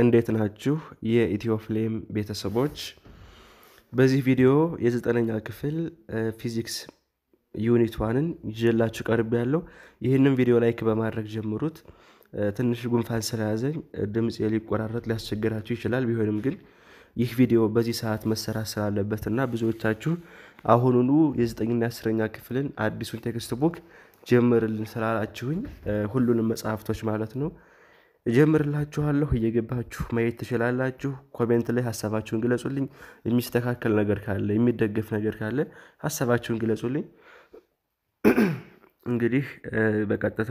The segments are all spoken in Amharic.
እንዴት ናችሁ የኢትዮ ፍሌም ቤተሰቦች? በዚህ ቪዲዮ የዘጠነኛ ክፍል ፊዚክስ ዩኒት ዋንን ይዤላችሁ ቀርብ ያለው። ይህንም ቪዲዮ ላይክ በማድረግ ጀምሩት። ትንሽ ጉንፋን ስለያዘኝ ድምፅ ሊቆራረጥ ሊያስቸግራችሁ ይችላል። ቢሆንም ግን ይህ ቪዲዮ በዚህ ሰዓት መሰራት ስላለበት እና ብዙዎቻችሁ አሁኑኑ የዘጠኝና አስረኛ ክፍልን አዲሱን ቴክስት ቡክ ጀምርልን ስላላችሁኝ ሁሉንም መጽሐፍቶች ማለት ነው እጀምርላችኋለሁ። እየገባችሁ ማየት ትችላላችሁ። ኮሜንት ላይ ሀሳባችሁን ግለጹልኝ። የሚስተካከል ነገር ካለ የሚደገፍ ነገር ካለ ሀሳባችሁን ግለጹልኝ። እንግዲህ በቀጥታ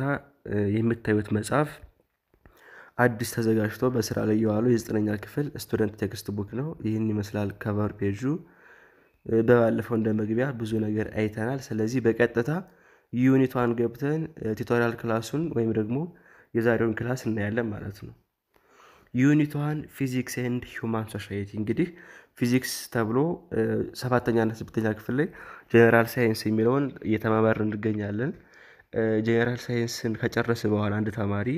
የምታዩት መጽሐፍ አዲስ ተዘጋጅቶ በስራ ላይ የዋለው የዘጠነኛ ክፍል ስቱደንት ቴክስት ቡክ ነው። ይህን ይመስላል ከቨር ፔጁ። በባለፈው እንደ መግቢያ ብዙ ነገር አይተናል። ስለዚህ በቀጥታ ዩኒቷን ገብተን ቲቶሪያል ክላሱን ወይም ደግሞ የዛሬውን ክላስ እናያለን ማለት ነው። ዩኒቷን ፊዚክስ ኤንድ ሂውማን ሶሻይቲ እንግዲህ ፊዚክስ ተብሎ ሰባተኛና ስምንተኛ ክፍል ላይ ጀኔራል ሳይንስ የሚለውን እየተማማርን እንገኛለን። ጀኔራል ሳይንስን ከጨረስ በኋላ አንድ ተማሪ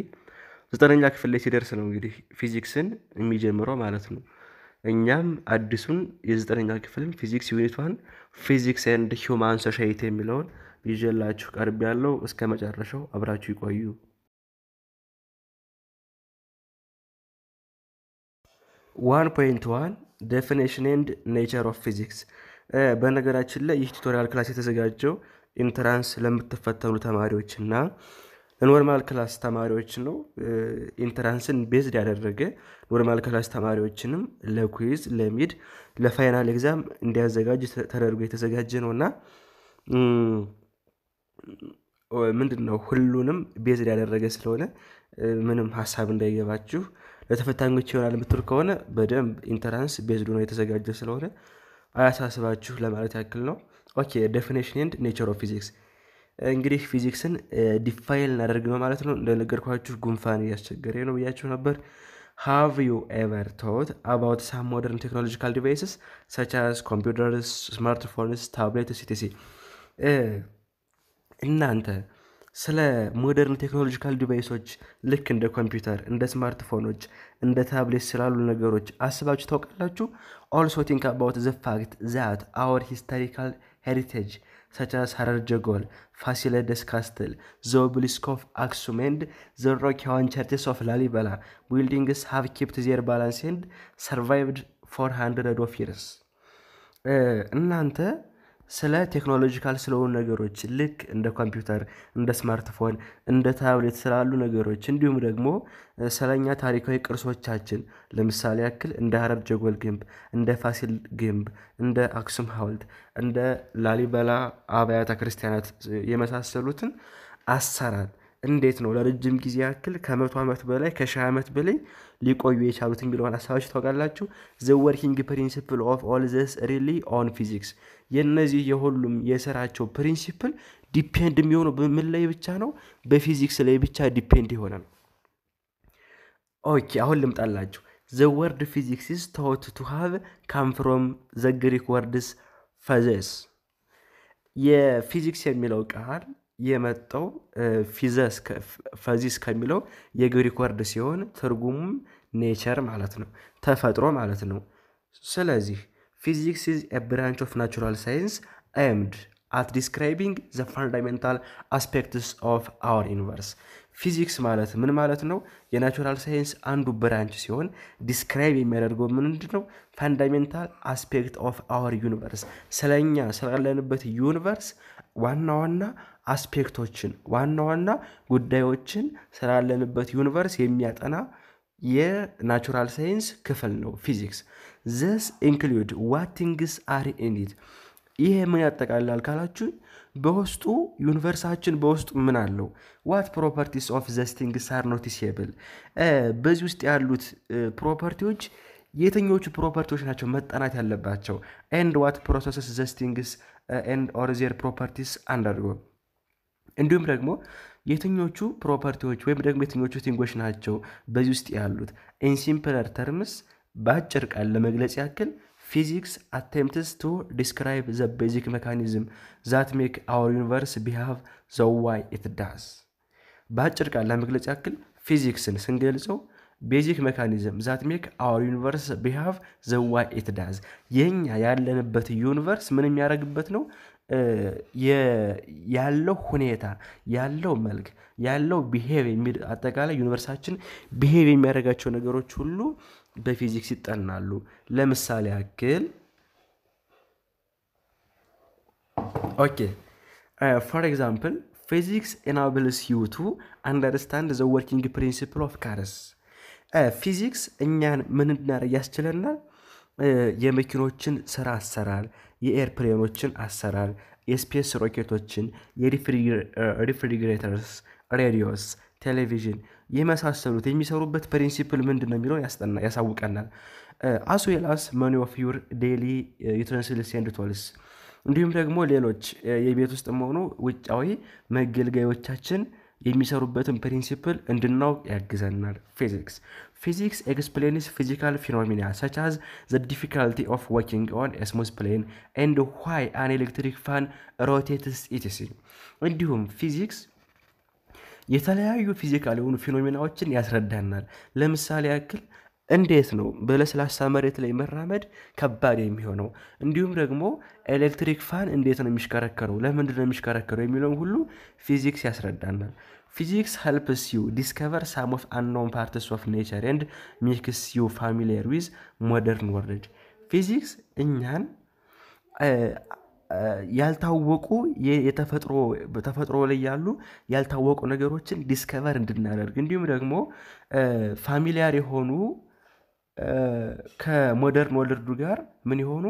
ዘጠነኛ ክፍል ላይ ሲደርስ ነው እንግዲህ ፊዚክስን የሚጀምረው ማለት ነው። እኛም አዲሱን የዘጠነኛ ክፍልን ፊዚክስ ዩኒቷን ፊዚክስ ኤንድ ሂውማን ሶሻይቲ የሚለውን ይዤላችሁ ቀርብ ያለው እስከ መጨረሻው አብራችሁ ይቆዩ። ዋን ፖይንት ዋን ዴፊኔሽን ኤንድ ኔቸር ኦፍ ፊዚክስ። በነገራችን ላይ ይህ ቱቶሪያል ክላስ የተዘጋጀው ኢንትራንስ ለምትፈተኑ ተማሪዎች እና ኖርማል ክላስ ተማሪዎች ነው። ኢንትራንስን ቤዝድ ያደረገ ኖርማል ክላስ ተማሪዎችንም ለኩይዝ ለሚድ ለፋይናል ኤግዛም እንዲያዘጋጅ ተደርጎ የተዘጋጀ ነው እና ምንድን ነው ሁሉንም ቤዝድ ያደረገ ስለሆነ ምንም ሀሳብ እንዳይገባችሁ ለተፈታኞች ይሆናል የምትሉ ከሆነ በደንብ ኢንተራንስ ቤዝዱ ነው የተዘጋጀ ስለሆነ አያሳስባችሁ ለማለት ያክል ነው። ኦኬ ዴፊኔሽን ኤንድ ኔቸር ኦፍ ፊዚክስ እንግዲህ ፊዚክስን ዲፋይል እናደርግ ነው ማለት ነው። እንደነገርኳችሁ ጉንፋን እያስቸገረ ነው ብያችሁ ነበር። ሃቭ ዩ ኤቨር ቶት አባውት ሳም ሞደርን ቴክኖሎጂካል ዲቫይስስ ሰቻስ ኮምፒውተርስ፣ ስማርትፎንስ፣ ታብሌት፣ ሲቲሲ እናንተ ስለ ሞደርን ቴክኖሎጂካል ዲቫይሶች ልክ እንደ ኮምፒውተር፣ እንደ ስማርትፎኖች፣ እንደ ታብሌት ስላሉ ነገሮች አስባችሁ ታውቃላችሁ? ኦልሶ ቲንክ አባውት ዘ ፋክት ዛት አወር ሂስቶሪካል ሄሪቴጅ such as Harar Jagol, Facilides Castle, Zobliskov Aksum and the Rokian churches of Lalibala. Buildings have kept their balance and survived 400 of years. እናንተ ስለ ቴክኖሎጂካል ስለሆኑ ነገሮች ልክ እንደ ኮምፒውተር፣ እንደ ስማርትፎን፣ እንደ ታብሌት ስላሉ ነገሮች እንዲሁም ደግሞ ስለኛ ታሪካዊ ቅርሶቻችን ለምሳሌ ያክል እንደ ሀረር ጀጎል ግንብ፣ እንደ ፋሲል ግንብ፣ እንደ አክሱም ሐውልት፣ እንደ ላሊበላ አብያተ ክርስቲያናት የመሳሰሉትን አሰራር እንዴት ነው ለረጅም ጊዜ ያክል ከመቶ ዓመት በላይ ከሺህ ዓመት በላይ ሊቆዩ የቻሉት የሚለውን ሀሳቦች ታውቃላችሁ። ዘ ወርኪንግ ፕሪንሲፕል ኦፍ ኦል ዘስ ሪሊ ኦን ፊዚክስ። የእነዚህ የሁሉም የስራቸው ፕሪንሲፕል ዲፔንድ የሚሆነው በምን ላይ ብቻ ነው? በፊዚክስ ላይ ብቻ ዲፔንድ የሆነ ነው። ኦኬ አሁን ልምጣላችሁ። ዘ ወርድ ፊዚክስስ ታውት ቱ ሃቭ ካም ፍሮም ዘ ግሪክ ወርድስ ፈዘስ። የፊዚክስ የሚለው ቃል የመጣው ፊዘስ ፈዚስ ከሚለው የግሪክ ወርድ ሲሆን ትርጉሙም ኔቸር ማለት ነው፣ ተፈጥሮ ማለት ነው። ስለዚህ ፊዚክስ ኢዝ ኤ ብራንች ኦፍ ናቹራል ሳይንስ ኤምድ አት ዲስክራይቢንግ ዘ ፋንዳሜንታል አስፔክትስ ኦፍ አወር ዩኒቨርስ። ፊዚክስ ማለት ምን ማለት ነው? የናቹራል ሳይንስ አንዱ ብራንች ሲሆን ዲስክራይብ የሚያደርገው ምንድ ነው? ፋንዳሜንታል አስፔክት ኦፍ አወር ዩኒቨርስ፣ ስለኛ ስላለንበት ዩኒቨርስ ዋና ዋና አስፔክቶችን ዋና ዋና ጉዳዮችን ስላለንበት ዩኒቨርስ የሚያጠና የናቹራል ሳይንስ ክፍል ነው ፊዚክስ። ዘስ ኢንክሉድ ዋቲንግስ አር ኢኒት ይሄ ምን ያጠቃልላል ካላችሁ በውስጡ ዩኒቨርሳችን በውስጡ ምን አለው? ዋት ፕሮፐርቲስ ኦፍ ዘስቲንግስ አር ኖቲስብል በዚህ ውስጥ ያሉት ፕሮፐርቲዎች የትኞቹ ፕሮፐርቲዎች ናቸው መጠናት ያለባቸው? ኤንድ ዋት ፕሮሰስስ ዘስቲንግስ ኤንድ ኦር ዜር ፕሮፐርቲስ አንደርጎ እንዲሁም ደግሞ የትኞቹ ፕሮፐርቲዎች ወይም ደግሞ የትኞቹ ቲንጎች ናቸው በዚህ ውስጥ ያሉት። ኢንሲምፕለር ተርምስ በአጭር ቃል ለመግለጽ ያክል ፊዚክስ አቴምፕትስ ቱ ዲስክራይብ ዘ ቤዚክ ሜካኒዝም ዛት ሜክ አወር ዩኒቨርስ ቢሃቭ ዘዋይ ኢት ዳስ። በአጭር ቃል ለመግለጽ ያክል ፊዚክስን ስንገልጸው ቤዚክ ሜካኒዝም ዛት ሜክ አወር ዩኒቨርስ ቢሃቭ ዘዋይ ኢት ዳዝ የእኛ ያለንበት ዩኒቨርስ ምን የሚያደርግበት ነው ያለው ሁኔታ ያለው መልክ ያለው ቢሄቭ የሚል አጠቃላይ ዩኒቨርሳችን ቢሄቭ የሚያደርጋቸው ነገሮች ሁሉ በፊዚክስ ይጠናሉ። ለምሳሌ ያክል ኦኬ ፎር ኤግዛምፕል ፊዚክስ ኤናብልስ ዩ ቱ አንደርስታንድ ዘ ወርኪንግ ፕሪንሲፕል ኦፍ ካርስ። ፊዚክስ እኛን ምን እናደርግ ያስችለናል? የመኪኖችን ስራ አሰራር የኤርፕሌኖችን አሰራር፣ የስፔስ ሮኬቶችን፣ የሪፍሪግሬተርስ፣ ሬዲዮስ፣ ቴሌቪዥን የመሳሰሉት የሚሰሩበት ፕሪንሲፕል ምንድን ነው የሚለውን ያሳውቀናል። አስዌላስ መኒ ኦፍ ዩር ዴይሊ ዩቴንሲልስ ኤንድ ቶልስ እንዲሁም ደግሞ ሌሎች የቤት ውስጥ መሆኑ ውጫዊ መገልገያዎቻችን የሚሰሩበትን ፕሪንሲፕል እንድናውቅ ያግዘናል። ፊዚክስ ፊዚክስ ኤክስፕሌንስ ፊዚካል ፊኖሚና ሰቻዝ ዘ ዲፊካልቲ ኦፍ ወኪንግ ኦን ስሙዝ ፕሌን ኤንድ ዋይ አን ኤሌክትሪክ ፋን ሮቴትስ ኢትሲ። እንዲሁም ፊዚክስ የተለያዩ ፊዚካል የሆኑ ፊኖሚናዎችን ያስረዳናል። ለምሳሌ ያክል እንዴት ነው በለስላሳ መሬት ላይ መራመድ ከባድ የሚሆነው? እንዲሁም ደግሞ ኤሌክትሪክ ፋን እንዴት ነው የሚሽከረከረው? ለምንድን ነው የሚሽከረከረው የሚለውን ሁሉ ፊዚክስ ያስረዳናል። ፊዚክስ ሄልፕስ ዩ ዲስከቨር ሳም ኦፍ አንኖን ፓርትስ ኦፍ ኔቸር ኤንድ ሜክስ ዩ ፋሚሊየር ዊዝ ሞደርን ወርልድ። ፊዚክስ እኛን ያልታወቁ ተፈጥሮ ላይ ያሉ ያልታወቁ ነገሮችን ዲስከቨር እንድናደርግ እንዲሁም ደግሞ ፋሚሊያር የሆኑ ከሞደርን ወልርዱ ጋር ምን የሆኑ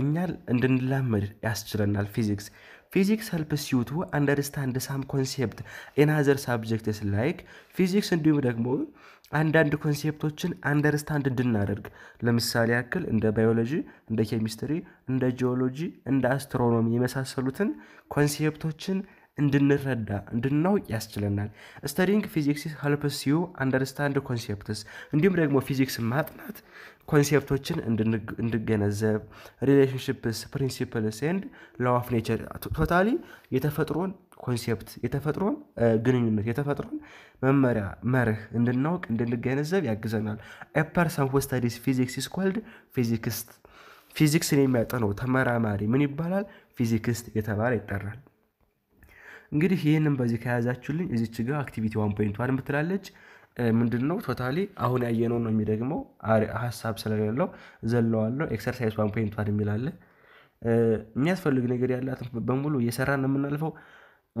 እኛን እንድንላመድ ያስችለናል። ፊዚክስ ፊዚክስ ሄልፕስ ዩ ቱ አንደርስታንድ ሳም ኮንሴፕት ኢናዘር ሳብጀክትስ ላይክ ፊዚክስ እንዲሁም ደግሞ አንዳንድ ኮንሴፕቶችን አንደርስታንድ እንድናደርግ ለምሳሌ ያክል እንደ ባዮሎጂ፣ እንደ ኬሚስትሪ፣ እንደ ጂኦሎጂ፣ እንደ አስትሮኖሚ የመሳሰሉትን ኮንሴፕቶችን እንድንረዳ እንድናውቅ ያስችለናል። ስተዲንግ ፊዚክስ ሀልፕስ ዩ አንደርስታንድ ኮንሴፕትስ እንዲሁም ደግሞ ፊዚክስ ማጥናት ኮንሴፕቶችን እንድገነዘብ ሪሌሽንሽፕስ ፕሪንሲፕልስ ኤንድ ላው ኦፍ ኔቸር ቶታሊ የተፈጥሮን ኮንሴፕት የተፈጥሮን uh, ግንኙነት የተፈጥሮን መመሪያ መርህ እንድናውቅ እንድንገነዘብ ያግዘናል። ኤፐርሰን ሁ ስተዲስ ፊዚክስ ኢስ ኮልድ ፊዚክስት። ፊዚክስን የሚያጠነው ተመራማሪ ምን ይባላል? ፊዚክስት የተባለ ይጠራል። እንግዲህ ይህንን በዚህ ከያዛችሁልኝ እዚች ጋር አክቲቪቲ ዋን ፖይንት ዋን የምትላለች ምንድን ነው ቶታሊ አሁን ያየነው ነው የሚደግመው ሀሳብ ስለሌለው ዘለዋለው። ኤክሰርሳይዝ ዋን ፖይንት ዋን የሚላለ የሚያስፈልግ ነገር ያላት በሙሉ እየሰራን ነው የምናልፈው።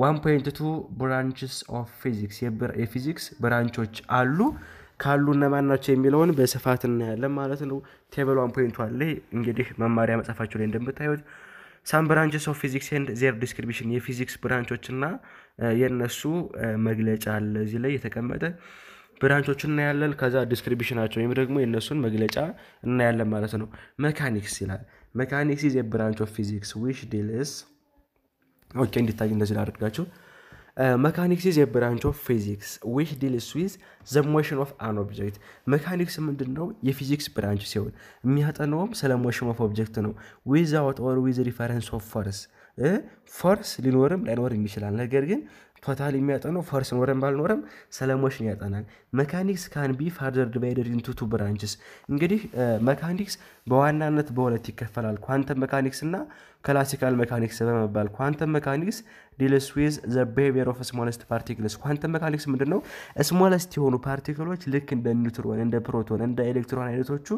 ዋን ፖይንት ቱ ብራንችስ ኦፍ ፊዚክስ የፊዚክስ ብራንቾች አሉ ካሉ እነማን ናቸው የሚለውን በስፋት እናያለን ማለት ነው። ቴብል ዋን ፖይንት ዋን ላይ እንግዲህ መማሪያ መጽፋቸው ላይ እንደምታዩት ሳም ብራንችስ ኦፍ ፊዚክስ ኤንድ ዜር ዲስክሪፕሽን የፊዚክስ ብራንቾችና የእነሱ eh, መግለጫ አለ እዚህ ላይ የተቀመጠ ብራንቾች እናያለን። ከዛ ዲስክሪፕሽናቸው ወይም ደግሞ የእነሱን መግለጫ እናያለን ማለት ነው። መካኒክስ ይላል። መካኒክስ ኢዝ ኤ ብራንች ኦፍ ፊዚክስ ዊች ዲልስ ኦኬ እንዲታይ እንደዚህ ላደርጋችሁ መካኒክስ ኢዝ ብራንች ኦፍ ፊዚክስ ዊች ዲልስ ዊዝ ዘ ሞሽን ኦፍ አን ኦብጀክት። መካኒክስ ምንድን ነው? የፊዚክስ ብራንች ሲሆን የሚያጠነውም ስለ ሞሽን ኦፍ ኦብጀክት ነው። ዊዛውት ኦር ዊዝ ሪፈረንስ ኦፍ ፎርስ ፎርስ ሊኖርም ላይኖርም ይችላል። ነገር ግን ቶታል የሚያጠነው ፎርስ ኖረም ባልኖረም ስለ ሞሽን ያጠናል። መካኒክስ ካን ቢ ፋርደር ዲቫይደድ ኢንቱ ቱ ብራንችስ። እንግዲህ መካኒክስ uh, በዋናነት በሁለት ይከፈላል፣ ኳንተም መካኒክስ እና ክላሲካል መካኒክስ በመባል ኳንተም መካኒክስ ዲልስ ዊዝ ዘ ቢሄቪየር ኦፍ ስሞለስት ፓርቲክልስ ኳንተም መካኒክስ ምንድን ነው? ስሞለስት የሆኑ ፓርቲክሎች ልክ እንደ ኒውትሮን፣ እንደ ፕሮቶን፣ እንደ ኤሌክትሮን አይነቶቹ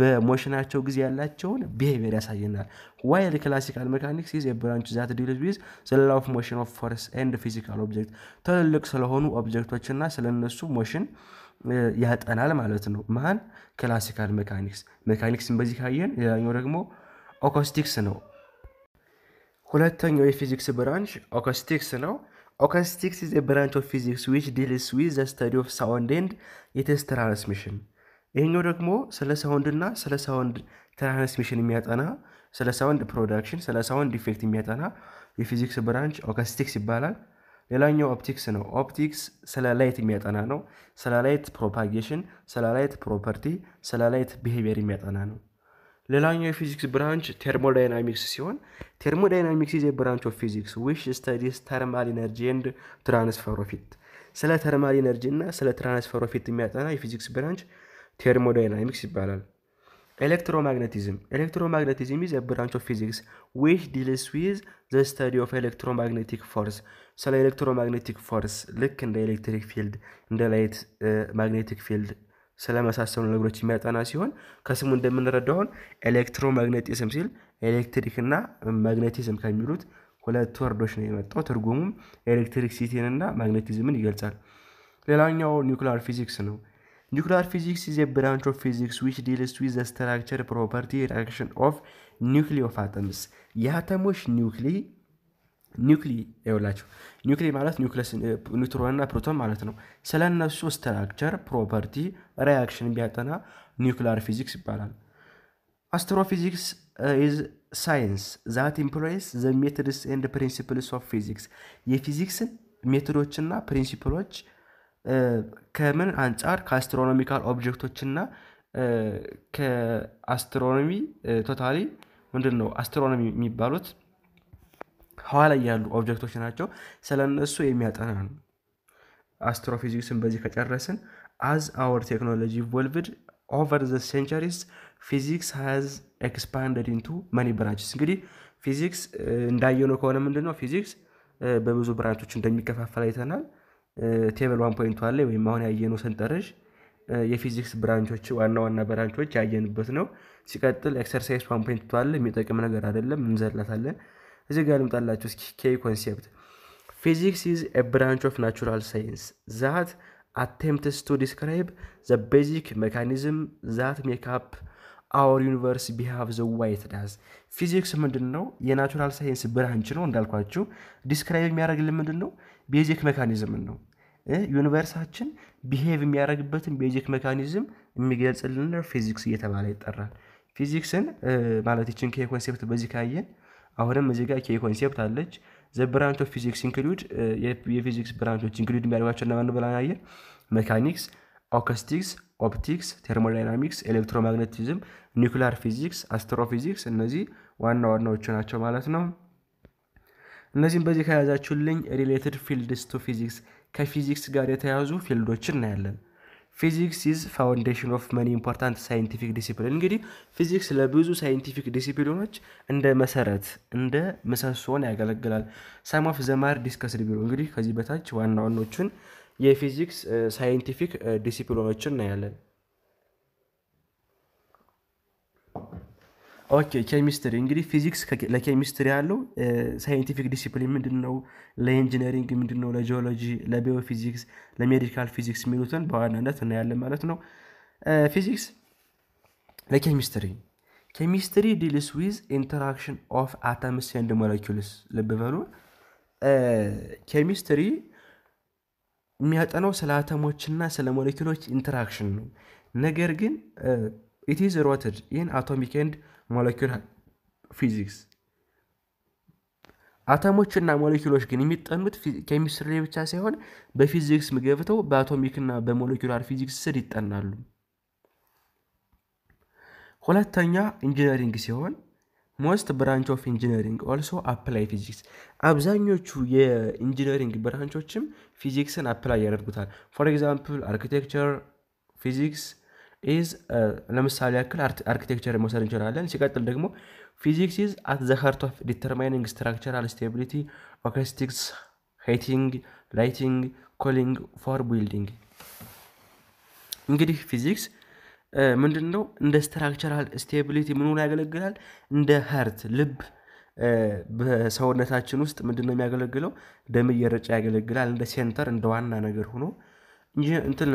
በሞሽናቸው ጊዜ ያላቸውን ቢሄቪየር ያሳየናል። ዋይል ክላሲካል መካኒክስ ኢዝ የብራንች ዛት ዲልስ ዊዝ ዘ ላው ኦፍ ሞሽን ኦፍ ፎርስ ኤንድ ፊዚካል ኦብጀክት ትልልቅ ስለሆኑ ኦብጀክቶችና ስለነሱ ሞሽን ያጠናል ማለት ነው። ማን ክላሲካል መካኒክስ መካኒክስን በዚህ ካየን ሌላኛው ደግሞ ኦኮስቲክስ ነው። ሁለተኛው የፊዚክስ ብራንች ኦኮስቲክስ ነው። ኦኮስቲክስ ኢዝ ብራንች ኦፍ ፊዚክስ ዊች ዲልስ ዊዝ ዘ ስተዲ ኦፍ ሳውንድ ኤንድ ኢትስ ትራንስሚሽን። ይህኛው ደግሞ ስለ ሳውንድ እና ስለ ሳውንድ ትራንስሚሽን የሚያጠና ስለ ሳውንድ ፕሮዳክሽን፣ ስለ ሳውንድ ኢፌክት የሚያጠና የፊዚክስ ብራንች ኦኮስቲክስ ይባላል። ሌላኛው ኦፕቲክስ ነው። ኦፕቲክስ ስለ ላይት የሚያጠና ነው። ስለ ላይት ፕሮፓጌሽን፣ ስለ ላይት ፕሮፐርቲ፣ ስለ ላይት ቢሄቪየር የሚያጠና ነው። ሌላኛው የፊዚክስ ብራንች ቴርሞዳይናሚክስ ሲሆን ቴርሞዳይናሚክስ ኢዝ ብራንች ኦፍ ፊዚክስ ዊች ስተዲስ ተርማል ኢነርጂ ኤንድ ትራንስፈር ኦፍ ሂት። ስለ ተርማል ኢነርጂ እና ስለ ትራንስፈር ኦፍ ሂት የሚያጠና የፊዚክስ ብራንች ቴርሞዳይናሚክስ ይባላል። ኤሌክትሮማግኔቲዝም ኤሌክትሮማግኔቲዝም ኢዝ ብራንች ኦፍ ፊዚክስ ዊች ዲልስ ዊዝ ዘ ስተዲ ኦፍ ኤሌክትሮማግኔቲክ ፎርስ። ስለ ኤሌክትሮማግኔቲክ ፎርስ ልክ እንደ ኤሌክትሪክ ፊልድ እንደ ላይት ማግኔቲክ ፊልድ ስለመሳሰሉ ነገሮች የሚያጠና ሲሆን ከስሙ እንደምንረዳውን ኤሌክትሮማግኔቲዝም ሲል ኤሌክትሪክ እና ማግኔቲዝም ከሚሉት ሁለት ወርዶች ነው የመጣው። ትርጉሙም ኤሌክትሪክ ሲቲን ሲቲንና ማግኔቲዝምን ይገልጻል። ሌላኛው ኒውክሊር ፊዚክስ ነው። ኒውክሊር ፊዚክስ ኢዝ ብራንች ኦፍ ፊዚክስ ዊች ዲልስ ዊዝ ስትራክቸር ፕሮፐርቲ ሪአክሽን ኦፍ ኒውክሊ ኦፍ አተምስ የአተሞች ኒውክሊ ኒውክሊ ይውላቸው ኒውክሊ ማለት ኒውክለስ ኒውትሮንና ፕሮቶን ማለት ነው። ስለ እነሱ ስትራክቸር፣ ፕሮፐርቲ፣ ሪያክሽን ቢያጠና ኒውክሊር ፊዚክስ ይባላል። አስትሮፊዚክስ ኢዝ ሳይንስ ዛት ኢምፕሎይስ ዘ ሜትድስ ኤንድ ፕሪንሲፕልስ ኦፍ ፊዚክስ የፊዚክስን ሜትዶችና ፕሪንሲፕሎች ከምን አንጻር ከአስትሮኖሚካል ኦብጀክቶችና ከአስትሮኖሚ ቶታሊ ምንድን ነው አስትሮኖሚ የሚባሉት ላይ ያሉ ኦብጀክቶች ናቸው። ስለ እነሱ የሚያጠና ነው። አስትሮፊዚክስን በዚህ ከጨረስን አዝ አወር ቴክኖሎጂ ኢቮልቭድ ኦቨር ዘ ሴንቸሪስ ፊዚክስ ሃዝ ኤክስፓንደድ ኢንቱ መኒ ብራንችስ። እንግዲህ ፊዚክስ እንዳየነው ከሆነ ምንድነው ፊዚክስ በብዙ ብራንቾች እንደሚከፋፈል አይተናል። ቴብል ዋን ፖይንቱ አለ ወይም አሁን ያየነው ሰንጠረዥ የፊዚክስ ብራንቾች ዋና ዋና ብራንቾች ያየንበት ነው። ሲቀጥል ኤክሰርሳይዝ ዋን ፖይንቱ አለ የሚጠቅም ነገር አይደለም፣ እንዘላታለን። እዚህ ጋር ልምጣላችሁ እስኪ ኬይ ኮንሴፕት ፊዚክስ ኢዝ ኤ ብራንች ኦፍ ናቹራል ሳይንስ ዛት አቴምፕትስ ቱ ዲስክራይብ ዘ ቤዚክ ሜካኒዝም ዛት ሜካፕ አወር ዩኒቨርስ ቢሃቭ ዘ ዋይት ዳዝ። ፊዚክስ ምንድን ነው የናቹራል ሳይንስ ብራንች ነው እንዳልኳችሁ ዲስክራይብ የሚያደርግልን ምንድን ነው ቤዚክ ሜካኒዝምን ነው ዩኒቨርሳችን ቢሄቭ የሚያደርግበትን ቤዚክ ሜካኒዝም የሚገልጽልን ፊዚክስ እየተባለ ይጠራል ፊዚክስን ማለት ይችን ከኮንሴፕት በዚህ ካየን አሁንም እዚህ ጋር ኬ ኮንሴፕት አለች። ዘ ብራንች ኦፍ ፊዚክስ ኢንክሉድ የፊዚክስ ብራንቾች ኢንክሉድ የሚያደርጋቸው እነማን ብላ ያየን ሜካኒክስ፣ አኮስቲክስ፣ ኦፕቲክስ፣ ቴርሞዳይናሚክስ፣ ኤሌክትሮማግኔቲዝም፣ ኒኩላር ፊዚክስ፣ አስትሮፊዚክስ እነዚህ ዋና ዋናዎቹ ናቸው ማለት ነው። እነዚህም በዚህ ከያዛችሁልኝ ሪሌትድ ፊልድስ ቱ ፊዚክስ ከፊዚክስ ጋር የተያዙ ፊልዶችን እናያለን። ፊዚክስ ኢዝ ፋውንዴሽን ኦፍ መኒ ኢምፖርታንት ሳይንቲፊክ ዲሲፕሊን። እንግዲህ ፊዚክስ ለብዙ ሳይንቲፊክ ዲሲፕሊኖች እንደ መሰረት እንደ ምሰሶን ያገለግላል። ሳም ኦፍ ዘማር ዲስከስድ ቢሮ እንግዲህ ከዚህ በታች ዋና ዋናዎቹን የፊዚክስ ሳይንቲፊክ uh, ዲሲፕሊኖችን uh, እናያለን። ኦኬ ኬሚስትሪ እንግዲህ ፊዚክስ ለኬሚስትሪ ያለው ሳይንቲፊክ ዲሲፕሊን ምንድን ነው፣ ለኢንጂነሪንግ ምንድን ነው፣ ለጂኦሎጂ፣ ለቢዮ ፊዚክስ፣ ለሜዲካል ፊዚክስ የሚሉትን በዋናነት እናያለን ማለት ነው። ፊዚክስ ለኬሚስትሪ ኬሚስትሪ ዲልስ ዊዝ ኢንተራክሽን ኦፍ አተምስ ኤንድ ሞለኪልስ ልብ በሉ ኬሚስትሪ የሚያጠነው ስለ አተሞችና ስለ ሞለኪሎች ኢንተራክሽን ነው። ነገር ግን ኢትዝ ሮትድ ይህን አቶሚክ ኤንድ ሞለኪል ፊዚክስ አተሞችና ሞለኪሎች ግን የሚጠኑት ኬሚስትሪ ላይ ብቻ ሳይሆን በፊዚክስ ገብተው በአቶሚክና በሞለኪላር ፊዚክስ ስር ይጠናሉ። ሁለተኛ ኢንጂነሪንግ ሲሆን ሞስት ብራንች ኦፍ ኢንጂነሪንግ ኦልሶ አፕላይ ፊዚክስ። አብዛኞቹ የኢንጂነሪንግ ብራንቾችም ፊዚክስን አፕላይ ያደርጉታል። ፎር ኤግዛምፕል አርኪቴክቸር ፊዚክስ ኢዝ uh, ለምሳሌ ያክል አርኪቴክቸር መውሰድ እንችላለን። ሲቀጥል ደግሞ ፊዚክስ ኢዝ አት ዘ ሀርት ኦፍ ዲተርማይኒንግ ስትራክቸራል ስቴቢሊቲ ኦካስቲክስ ሄቲንግ ላይቲንግ ኮሊንግ ፎር ቢልዲንግ። እንግዲህ ፊዚክስ ምንድን ነው? እንደ ስትራክቸራል ስቴቢሊቲ ምን ሆኖ ያገለግላል? እንደ ሀርት ልብ uh, በሰውነታችን ውስጥ ምንድን ነው የሚያገለግለው? ደም እየረጨ ያገለግላል። እንደ ሴንተር እንደ ዋና ነገር ሆኖ እንጂ እንትን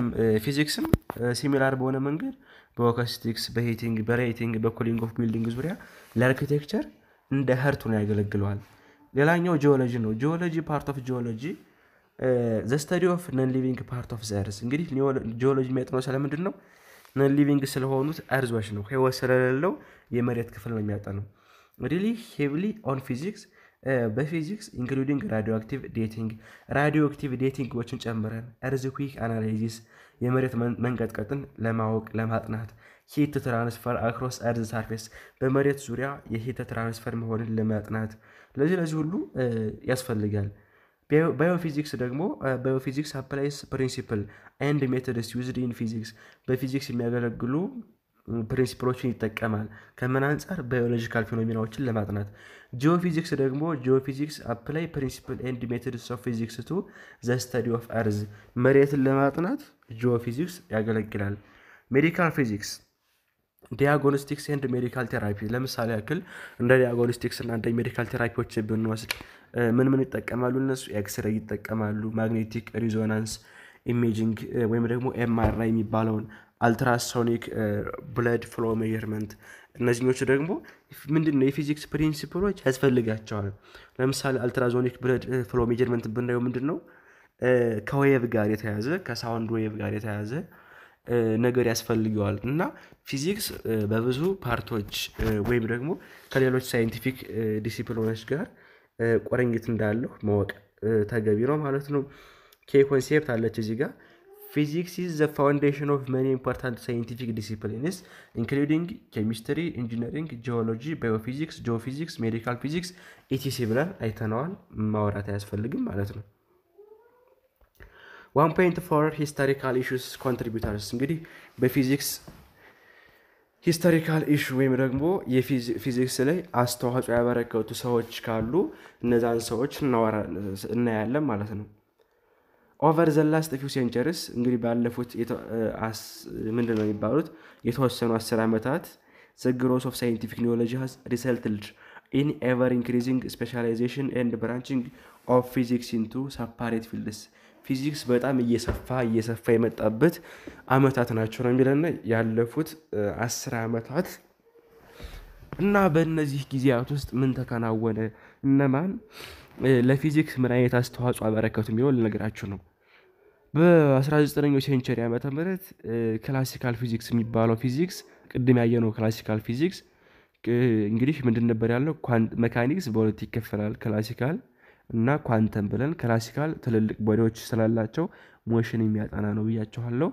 ፊዚክስም uh, ሲሚላር በሆነ መንገድ በአኮስቲክስ፣ በሂቲንግ፣ በሬቲንግ፣ በኩሊንግ ኦፍ ቢልዲንግ ዙሪያ ለአርኪቴክቸር እንደ ሀርት ነው ያገለግለዋል። ሌላኛው ጂኦሎጂ ነው። ጂኦሎጂ ፓርት ኦፍ ጂኦሎጂ ዘ ስተዲ ኦፍ ነን ሊቪንግ ፓርት ኦፍ ዘ እርዝ። እንግዲህ ጂኦሎጂ የሚያጥነው ስለምንድን ነው? ነን ሊቪንግ ስለሆኑት እርዞች ነው። ህይወት ስለሌለው የመሬት ክፍል ነው የሚያጠነው። ሪሊ ሄቪሊ ኦን ፊዚክስ በፊዚክስ ኢንክሉዲንግ ራዲዮ አክቲቭ ዴቲንግ ራዲዮ አክቲቭ ዴቲንጎችን ጨምረን እርዝኩክ አናላይዚስ የመሬት መንቀጥቀጥን ለማወቅ ለማጥናት ሂት ትራንስፈር አክሮስ እርዝ ሳርፌስ በመሬት ዙሪያ የሂት ትራንስፈር መሆንን ለማጥናት ለዚህ ለዚህ ሁሉ ያስፈልጋል። ባዮፊዚክስ ደግሞ ባዮፊዚክስ አፕላይስ ፕሪንሲፕል ኤንድ ሜቶድስ ዩዝድ ኢን ፊዚክስ በፊዚክስ የሚያገለግሉ ፕሪንሲፕሎችን ይጠቀማል። ከምን አንጻር? ባዮሎጂካል ፊኖሚናዎችን ለማጥናት። ጂኦፊዚክስ ደግሞ ጂኦፊዚክስ አፕላይ ፕሪንሲፕል ኤንድ ሜቶድስ ኦፍ ፊዚክስ ቱ ዘ ስተዲ ኦፍ አርዝ መሬትን ለማጥናት ጂኦፊዚክስ ያገለግላል። ሜዲካል ፊዚክስ ዲያጎኖስቲክስ ኤንድ ሜዲካል ቴራፒ ለምሳሌ ያክል እንደ ዲያጎኖስቲክስ እና እንደ ሜዲካል ቴራፒዎች ብንወስድ ምን ምን ይጠቀማሉ እነሱ? ኤክስሬይ ይጠቀማሉ፣ ማግኔቲክ ሪዞናንስ ኢሜጂንግ ወይም ደግሞ ኤምአርአይ የሚባለውን አልትራሶኒክ ብለድ ፍሎ ሜዥርመንት እነዚኞቹ ደግሞ ምንድነው ነው የፊዚክስ ፕሪንሲፕሎች ያስፈልጋቸዋል። ለምሳሌ አልትራዞኒክ ብለድ ፍሎ ሜጀርመንት ብናየው ምንድን ነው uh, ከዌቭ ጋር የተያዘ ከሳውንድ ዌቭ ጋር የተያዘ uh, ነገር ያስፈልገዋል እና ፊዚክስ uh, በብዙ ፓርቶች ወይም ደግሞ ከሌሎች ሳይንቲፊክ ዲሲፕሎኖች ጋር ቆረኝት እንዳለው ማወቅ ተገቢ ነው ማለት ነው። ኬ ኮንሴፕት አለች እዚህ ጋር ፊዚክስ ኢዝ ዘ ፋውንዴሽን ኦፍ መኒ ኢምፖርታንት ሳይንቲፊክ ዲሲፕሊንስ ኢንክሉዲንግ ኬሚስትሪ፣ ኢንጂነሪንግ፣ ጂኦሎጂ፣ ባዮፊዚክስ፣ ጂኦፊዚክስ፣ ሜዲካል ፊዚክስ ኢቲሲ ብለን አይተነዋል። ማውራት አያስፈልግም ማለት ነው። ዋን ፖይንት ፎር ሂስቶሪካል ኢሹስ ኮንትሪቢዩተርስ እንግዲህ በፊዚክስ ሂስቶሪካል ኢሹ ወይም ደግሞ የፊዚክስ ላይ አስተዋጽኦ ያበረከቱ ሰዎች ካሉ እነዛን ሰዎች እናያለን ማለት ነው። ኦቨር ዘ ላስት ፊው ሴንቸርስ እንግዲህ ባለፉት ምንድን ነው የሚባሉት የተወሰኑ አስር ዓመታት ዘ ግሮስ ኦፍ ሳይንቲፊክ ኒዮሎጂ ሃዝ ሪሰልትልድ ኢን ኤቨር ኢንክሪዚንግ ስፔሻላይዜሽን ኤንድ ብራንቺንግ ኦፍ ፊዚክስ ኢንቱ ሰፓሬት ፊልድስ ፊዚክስ በጣም እየሰፋ እየሰፋ የመጣበት ዓመታት ናቸው ነው የሚለና ያለፉት አስር ዓመታት እና በእነዚህ ጊዜያት ውስጥ ምን ተከናወነ፣ እነማን ለፊዚክስ ምን አይነት አስተዋጽኦ አበረከቱ የሚለው ልነግራችሁ ነው። በ19ኛው ሴንቸሪ ዓመተ ምህረት ክላሲካል ፊዚክስ የሚባለው ፊዚክስ ቅድም ያየነው ክላሲካል ፊዚክስ እንግዲህ ምንድን ነበር ያለው? መካኒክስ በሁለት ይከፈላል፣ ክላሲካል እና ኳንተም ብለን። ክላሲካል ትልልቅ ቦዲዎች ስላላቸው ሞሽን የሚያጠና ነው ብያችኋለሁ።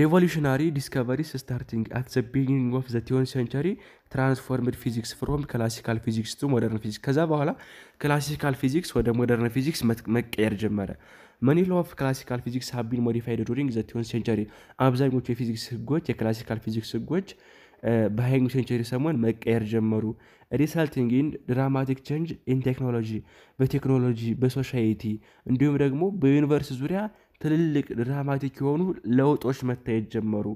ሪቮሉሽናሪ discoveries ስታርቲንግ at the beginning of the ቲዮን ሴንቸሪ ትራንስፎርምድ ፊዚክስ ፍሮም ክላሲካል ፊዚክስ ቱ ሞደርን ፊዚክስ ከዛ በኋላ ክላሲካል ፊዚክስ ወደ ሞደርን ፊዚክስ መቀየር ጀመረ መኒ ሎ ኦፍ ክላሲካል ፊዚክስ ሀቢን ሞዲፋይድ ዱሪንግ ዘ ቲዮን ሴንቸሪ አብዛኞቹ የፊዚክስ ህጎች የክላሲካል ፊዚክስ ህጎች በሀይኙ ሴንቸሪ ሰሞን መቀየር ጀመሩ ሪሳልቲንግ ኢን ድራማቲክ ቼንጅ ኢን ቴክኖሎጂ በቴክኖሎጂ በሶሻይቲ እንዲሁም ደግሞ በዩኒቨርስ ዙሪያ ትልልቅ ድራማቲክ የሆኑ ለውጦች መታየት ጀመሩ።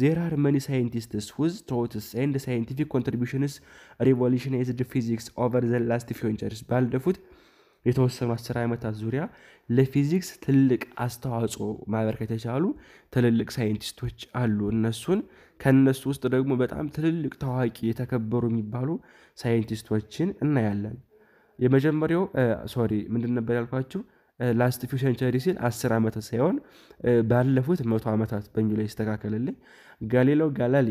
ዜራር መኒ ሳይንቲስትስ ውዝ ቶትስ ኤንድ ሳይንቲፊክ ኮንትሪቢሽንስ ሪቮሉሽናይዝድ ፊዚክስ ኦቨር ዘ ላስት ፊንቸርስ ሴንቸሪስ ባለፉት የተወሰኑ አስር ዓመታት ዙሪያ ለፊዚክስ ትልቅ አስተዋጽኦ ማበርከት የቻሉ ትልልቅ ሳይንቲስቶች አሉ። እነሱን ከእነሱ ውስጥ ደግሞ በጣም ትልልቅ ታዋቂ የተከበሩ የሚባሉ ሳይንቲስቶችን እናያለን። የመጀመሪያው ሶሪ ምንድን ነበር ያልኳችሁ? ላስት ፊው ሴንቸሪ ሲል አስር ዓመት ሳይሆን ባለፉት መቶ ዓመታት ላይ ይስተካከልልኝ። ጋሊሎ ጋላሊ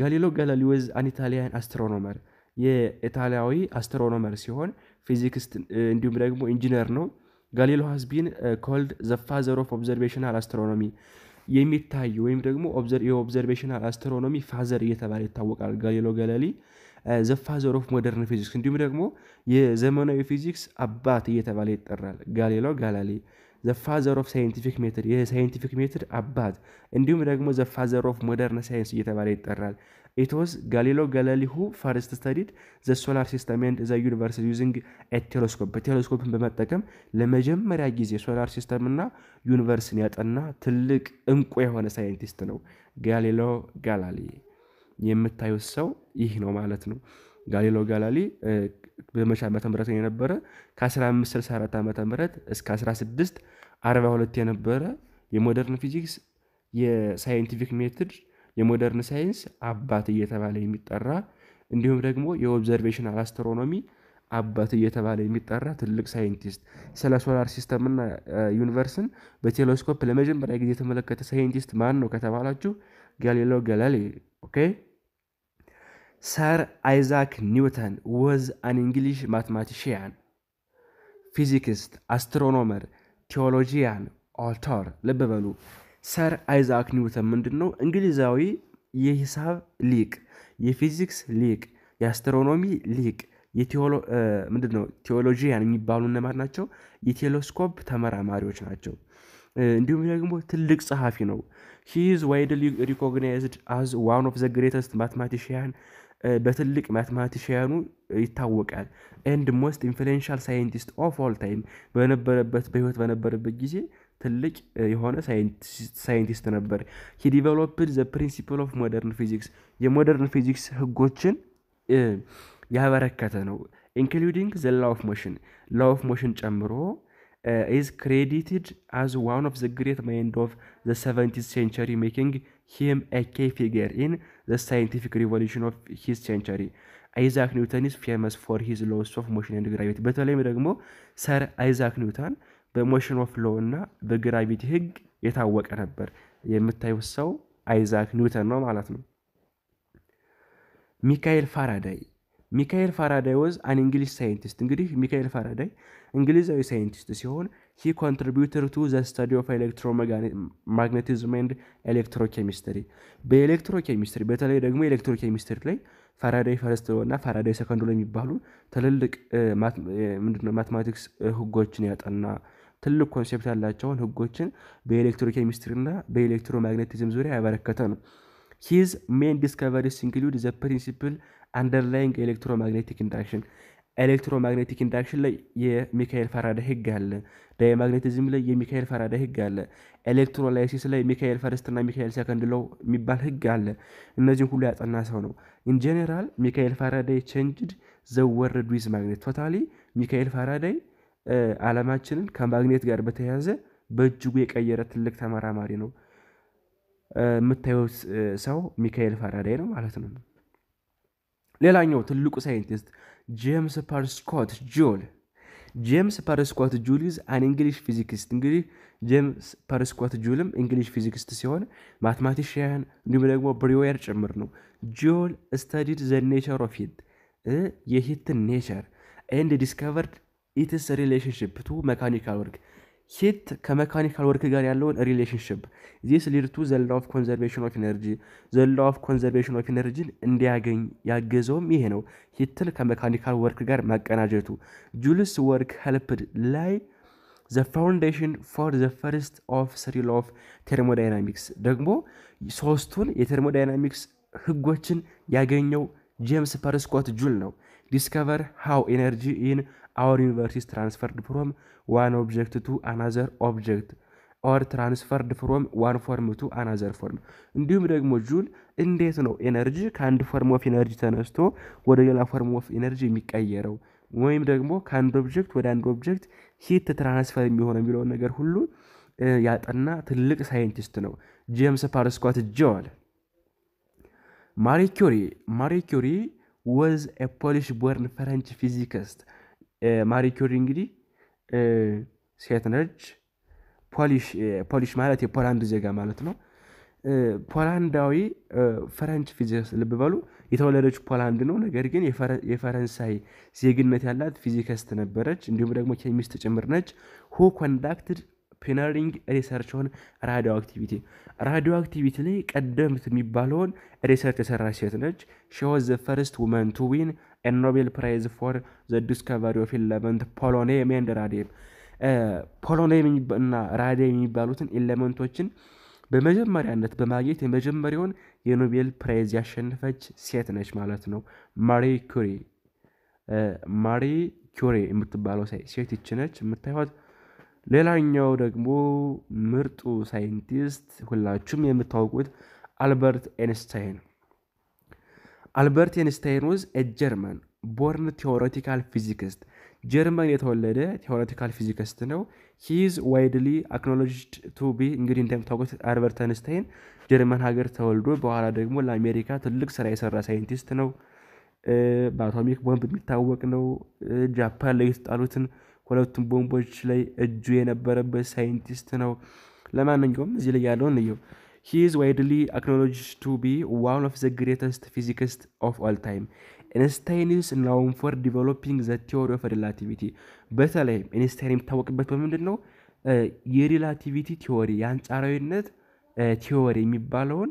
ጋሊሎ ጋላሊ ወዝ አን ኢታሊያን አስትሮኖመር የኢታሊያዊ አስትሮኖመር ሲሆን ፊዚክስት እንዲሁም ደግሞ ኢንጂነር ነው። ጋሊሎ ሃዝ ኮልድ ዘፋዘር ኦፍ ኦብዘርቬሽናል አስትሮኖሚ የሚታይ ወይም ደግሞ የኦብዘርቬሽናል አስትሮኖሚ ፋዘር እየተባለ ይታወቃል ጋሊሎ ጋላሊ ዘፋዘር ኦፍ ሞደርን ፊዚክስ እንዲሁም ደግሞ የዘመናዊ ፊዚክስ አባት እየተባለ ይጠራል። ጋሌሎ ጋላሌ ዘፋዘር ኦፍ ሳይንቲፊክ ሜትድ የሳይንቲፊክ ሜትድ አባት እንዲሁም ደግሞ ዘፋዘር ኦፍ ሞደርን ሳይንስ እየተባለ ይጠራል። ኢትወስ ጋሊሎ ጋላሊሁ ፈርስት ስተዲድ ዘ ሶላር ሲስተም ኤንድ ዘ ዩኒቨርስ ዩዚንግ ቴሌስኮፕ ቴሌስኮፕን በመጠቀም ለመጀመሪያ ጊዜ ሶላር ሲስተምና ዩኒቨርስን ያጠና ትልቅ እንቁ የሆነ ሳይንቲስት ነው ጋሌሎ ጋላሊ። የምታዩት ሰው ይህ ነው ማለት ነው። ጋሊሌዮ ጋላሊ በመቼ ዓመተ ምህረት ነው የነበረ? ከ1564 ዓመተ ምህረት እስከ 1642 የነበረ የሞደርን ፊዚክስ የሳይንቲፊክ ሜትድ የሞደርን ሳይንስ አባት እየተባለ የሚጠራ እንዲሁም ደግሞ የኦብዘርቬሽናል አስትሮኖሚ አባት እየተባለ የሚጠራ ትልቅ ሳይንቲስት ስለ ሶላር ሲስተምና ዩኒቨርስን በቴሌስኮፕ ለመጀመሪያ ጊዜ የተመለከተ ሳይንቲስት ማን ነው ከተባላችሁ Galileo Galilei, okay? Sir Isaac Newton was an English mathematician, physicist, astronomer, ቴዎሎጂያን ኦተር ልብ በሉ ሰር አይዛክ ኒውተን ምንድን ነው እንግሊዛዊ የሂሳብ ሊቅ የፊዚክስ ሊቅ የአስትሮኖሚ ሊቅ ምንድን ነው ቴዎሎጂያን የሚባሉ እነማን ናቸው የቴሌስኮፕ ተመራማሪዎች ናቸው እንዲሁም ደግሞ ትልቅ ጸሐፊ ነው ሂ ኢዝ ዋይድሊ ሪኮግናይዝድ አዝ ዋን ኦፍ ዘ ግሬተስት ማትማቲሽያን በትልቅ ማትማቲሽያኑ ይታወቃል። ኤንድ ሞስት ኢንፍሉዌንሻል ሳይንቲስት ኦፍ ኦል ታይም በነበረበት በህይወት በነበረበት ጊዜ ትልቅ የሆነ ሳይንቲስት ነበር። ሂ ዲቨሎፕድ ዘ ፕሪንሲፕል ኦፍ ሞደርን ፊዚክስ የሞደርን ፊዚክስ ህጎችን ያበረከተ ነው። ኢንክሉዲንግ ዘ ላው ኦፍ ሞሽን ላው ኦፍ ሞሽን ጨምሮ ኢዝ ክሬዲትድ አዝ ዋን ኦፍ ዘ ግሬት ማይንድ ኦፍ ዘ ሰቨንቲዝ ሴንቸሪ ሜኪንግ ሂም ኤ ኬ ፊገር ኢን ዘ ሳይንቲፊክ ሪቮሉሽን ኦፍ ሂዝ ሴንቸሪ አይዛክ ኒውተን ኢዝ ፌመስ ፎር ሂዝ ሎስ ኦፍ ሞሽን ኤንድ ግራቪቲ። በተለይም ደግሞ ሰር አይዛክ ኒውተን በሞሽን ኦፍ ሎ እና በግራቪቲ ህግ የታወቀ ነበር። የምታዩት ሰው አይዛክ ኒውተን ነው ማለት ነው። ሚካኤል ፋራዳይ ሚካኤል ፋራዳይ ወዝ አን እንግሊሽ ሳይንቲስት። እንግዲህ ሚካኤል ፋራዳይ እንግሊዛዊ ሳይንቲስት ሲሆን ሂ ኮንትሪቢዩተር ቱ ዘ ስታዲ ኦፍ ኤሌክትሮማግኔቲዝም ኤንድ በኤሌክትሮ ኬሚስትሪ በተለይ ደግሞ ኬሚስትሪ ላይ ፋራዳይ ፈረስት እና ፋራዳይ ሰከንድ የሚባሉ ትልልቅ ምንድነው ማትማቲክስ ህጎችን ያጠና ትልቅ ኮንሴፕት ያላቸውን ህጎችን በኤሌክትሮኬሚስትሪ እና ማግነቲዝም ዙሪያ ያበረከተ ነው። ሂዝ ሜን ዲስከቨሪስ ኢንክሉድ ዘ ፕሪንሲፕል አንደርላይንግ ኤሌክትሮማግኔቲክ ኢንዳክሽን ኤሌክትሮማግኔቲክ ኢንዳክሽን ላይ የሚካኤል ፋራዳ ህግ አለ። ዳይማግኔቲዝም ላይ የሚካኤል ፋራዳ ህግ አለ። ኤሌክትሮላይሲስ ላይ ሚካኤል ፈርስትና ሚካኤል ሰከንድ ሎው የሚባል ህግ አለ። እነዚህም ሁሉ ያጠና ሰው ነው። ኢን ጀኔራል ሚካኤል ፋራዳይ ቼንጅድ ዘ ወርልድ ዊዝ ማግኔት ቶታሊ ሚካኤል ፋራዳይ አለማችንን ከማግኔት ጋር በተያያዘ በእጅጉ የቀየረ ትልቅ ተመራማሪ ነው። የምታዩት ሰው ሚካኤል ፋራዳይ ነው ማለት ነው። ሌላኛው ትልቁ ሳይንቲስት ጄምስ ፐርስኮት ጁል ጄምስ ፐርስኮት ጁል አን እንግሊሽ ፊዚክስት። እንግዲህ ጄምስ ፐርስኮት ጁልም እንግሊሽ ፊዚክስት ሲሆን ማትማቲሽያን እንዲሁም ደግሞ ብሪዌር ጭምር ነው። ጁል ስተዲድ ዘ ኔቸር ኦፍ ሂት የሂትን ኔቸር ኤንድ ዲስከቨርድ ኢትስ ሪሌሽንሽፕ ቱ መካኒካል ወርክ ሂት ከመካኒካል ወርክ ጋር ያለውን ሪሌሽንሽፕ ዚስ ሊድ ቱ ዘ ሎው ኦፍ ኮንዘርቬሽን ኦፍ ኢነርጂ ዘ ሎው ኦፍ ኮንዘርቬሽን ኦፍ ኢነርጂን እንዲያገኝ ያገዘውም ይሄ ነው። ሂትን ከመካኒካል ወርክ ጋር ማቀናጀቱ ጁልስ ወርክ ሄልፕድ ላይ ዘ ፋውንዴሽን ፎር ዘ ፈርስት ኦፍ ስሪ ሎው ኦፍ ቴርሞዳይናሚክስ ደግሞ ሶስቱን የቴርሞዳይናሚክስ ህጎችን ያገኘው ጄምስ ፐርስኮት ጁል ነው። ዲስከቨር ሃው ኢነርጂ ኢን አወር ዩኒቨርሲቲስ ትራንስፈርድ ፍሮም ዋን ኦብጀክት ቱ አናዘር ኦብጀክት ኦር ትራንስፈርድ ፍሮም ዋን ፎርም ቱ አናዘር ፎርም። እንዲሁም ደግሞ ጁል እንዴት ነው ኤነርጂ ከአንድ ፎርም ኦፍ ኤነርጂ ተነስቶ ወደ ሌላ ፎርም ኦፍ ኤነርጂ የሚቀየረው ወይም ደግሞ ከአንድ ኦብጀክት ወደ አንድ ኦብጀክት ሂት ትራንስፈር የሚሆነው የሚለውን ነገር ሁሉ ያጠና ትልቅ ሳይንቲስት ነው ጄምስ ፓርስኳት ጆል። ማሪ ኪሪ ማሪ ኪሪ ወዝ ኤ ፖሊሽ ቦርን ፈረንች ፊዚክስት ማሪኪሪ እንግዲህ ሴት ነች። ፖሊሽ ማለት የፖላንድ ዜጋ ማለት ነው። ፖላንዳዊ ፈረንች ፊዚክስ ልብ በሉ የተወለደች ፖላንድ ነው። ነገር ግን የፈረንሳይ ዜግነት ያላት ፊዚክስት ነበረች። እንዲሁም ደግሞ ኬሚስት ጭምር ነች። ሁ ኮንዳክትድ ፒነሪንግ ሪሰርች ሆን ራዲዮ አክቲቪቲ ራዲዮ አክቲቪቲ ላይ ቀደምት የሚባለውን ሪሰርች የሰራች ሴት ነች። ሺ ፈርስት ውመን ቱዊን ኤ ኖቤል ፕራይዝ ፎር ዘ ዲስከቨሪ ኦፍ ኢለመንት ፖሎኔም ኤንድ ራዲየም። ፖሎኔም እና ራዲየም የሚባሉትን ኢለመንቶችን በመጀመሪያነት በማግኘት የመጀመሪያውን የኖቤል ፕራይዝ ያሸነፈች ሴት ነች ማለት ነው። ማሪ ኩሪ uh, ማሪ ኩሪ የምትባለው ሳይ ሴት ይች ነች የምታዩት። ሌላኛው ደግሞ ምርጡ ሳይንቲስት ሁላችሁም የምታውቁት አልበርት ኤንስታይን አልበርት ኤንስታይን ወዝ ጀርመን ቦርን ቴዎሬቲካል ፊዚክስት ጀርመን የተወለደ ቴዎሬቲካል ፊዚክስት ነው። ሂዝ ዋይድሊ አክኖሎጅድ ቱ ቢ እንግዲህ እንደምታውቁት አልበርት ኤንስታይን ጀርመን ሀገር ተወልዶ በኋላ ደግሞ ለአሜሪካ ትልቅ ስራ የሰራ ሳይንቲስት ነው። በአቶሚክ ቦምብ የሚታወቅ ነው። ጃፓን ላይ የተጣሉትን ሁለቱም ቦምቦች ላይ እጁ የነበረበት ሳይንቲስት ነው። ለማንኛውም እዚህ ላይ ያለውን እየው He is widely acknowledged to be one of the greatest physicists of all time. ኢንስታይን ኢዝ ናውን ፎር ዲቨሎፒንግ ዘ ቲዎሪ ኦፍ ሪላቲቪቲ። በተለይ ኢንስታይን የሚታወቅበት በምንድን ነው? የሪላቲቪቲ ቲዎሪ የአንጻራዊነት ቲዎሪ የሚባለውን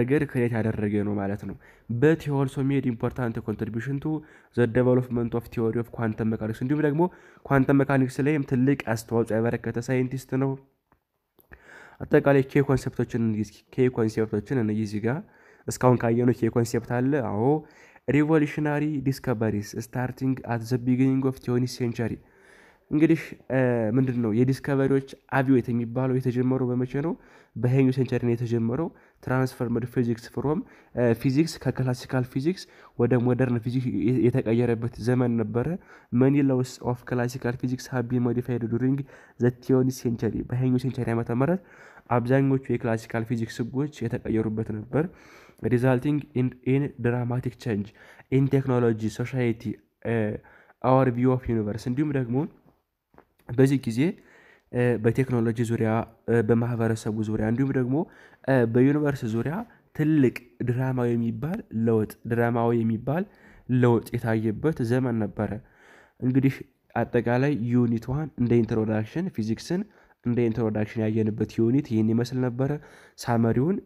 ነገር ክሬት ያደረገ ነው ማለት ነው። በት ኦልሶ ሜድ ኢምፖርታንት ኮንትሪቢሽን ቱ ዘ ዴቨሎፕመንት ኦፍ ቲዎሪ ኦፍ ኳንተም መካኒክስ እንዲሁም ደግሞ ኳንተም መካኒክስ ላይም ትልቅ አስተዋጽኦ ያበረከተ ሳይንቲስት ነው። አጠቃላይ ኬ ኮንሴፕቶችን ኬ ኮንሴፕቶችን እነዚህ እዚህ ጋር እስካሁን ካየነው ኬ ኮንሴፕት አለ። አዎ ሪቮሉሽናሪ ዲስከቨሪስ ስታርቲንግ አት ዘ ቢግኒንግ ኦፍ ቲዮኒ ሴንቸሪ። እንግዲህ ምንድን ነው የዲስከቨሪዎች አብዮት የሚባለው የተጀመረው በመቼ ነው? በሄኙ ሴንቸሪ ነው የተጀመረው። ትራንስፈርመድ ፊዚክስ ፍሮም ፊዚክስ ከክላሲካል ፊዚክስ ወደ ሞደርን ፊዚክስ የተቀየረበት ዘመን ነበረ። መኒ ለውስ ኦፍ ክላሲካል ፊዚክስ ሀቢ ሞዲፋይድ ዱሪንግ ዘ ቲዮኒ ሴንቸሪ በሄኙ ሴንቸሪ ዓመተ ምህረት አብዛኞቹ የክላሲካል ፊዚክስ ህጎች የተቀየሩበት ነበር። ሪዛልቲንግ ኢን ድራማቲክ ቼንጅ ኢን ቴክኖሎጂ ሶሳይቲ አወር ቪው ኦፍ ዩኒቨርስ እንዲሁም ደግሞ በዚህ ጊዜ eh, በቴክኖሎጂ ዙሪያ eh, በማህበረሰቡ ዙሪያ እንዲሁም ደግሞ eh, በዩኒቨርስ ዙሪያ ትልቅ ድራማዊ የሚባል ለውጥ ድራማዊ የሚባል ለውጥ የታየበት ዘመን ነበረ። እንግዲህ አጠቃላይ ዩኒት ዋን እንደ ኢንትሮዳክሽን ፊዚክስን እንደ ኢንትሮዳክሽን ያየንበት ዩኒት ይህን ይመስል ነበረ። ሳመሪውን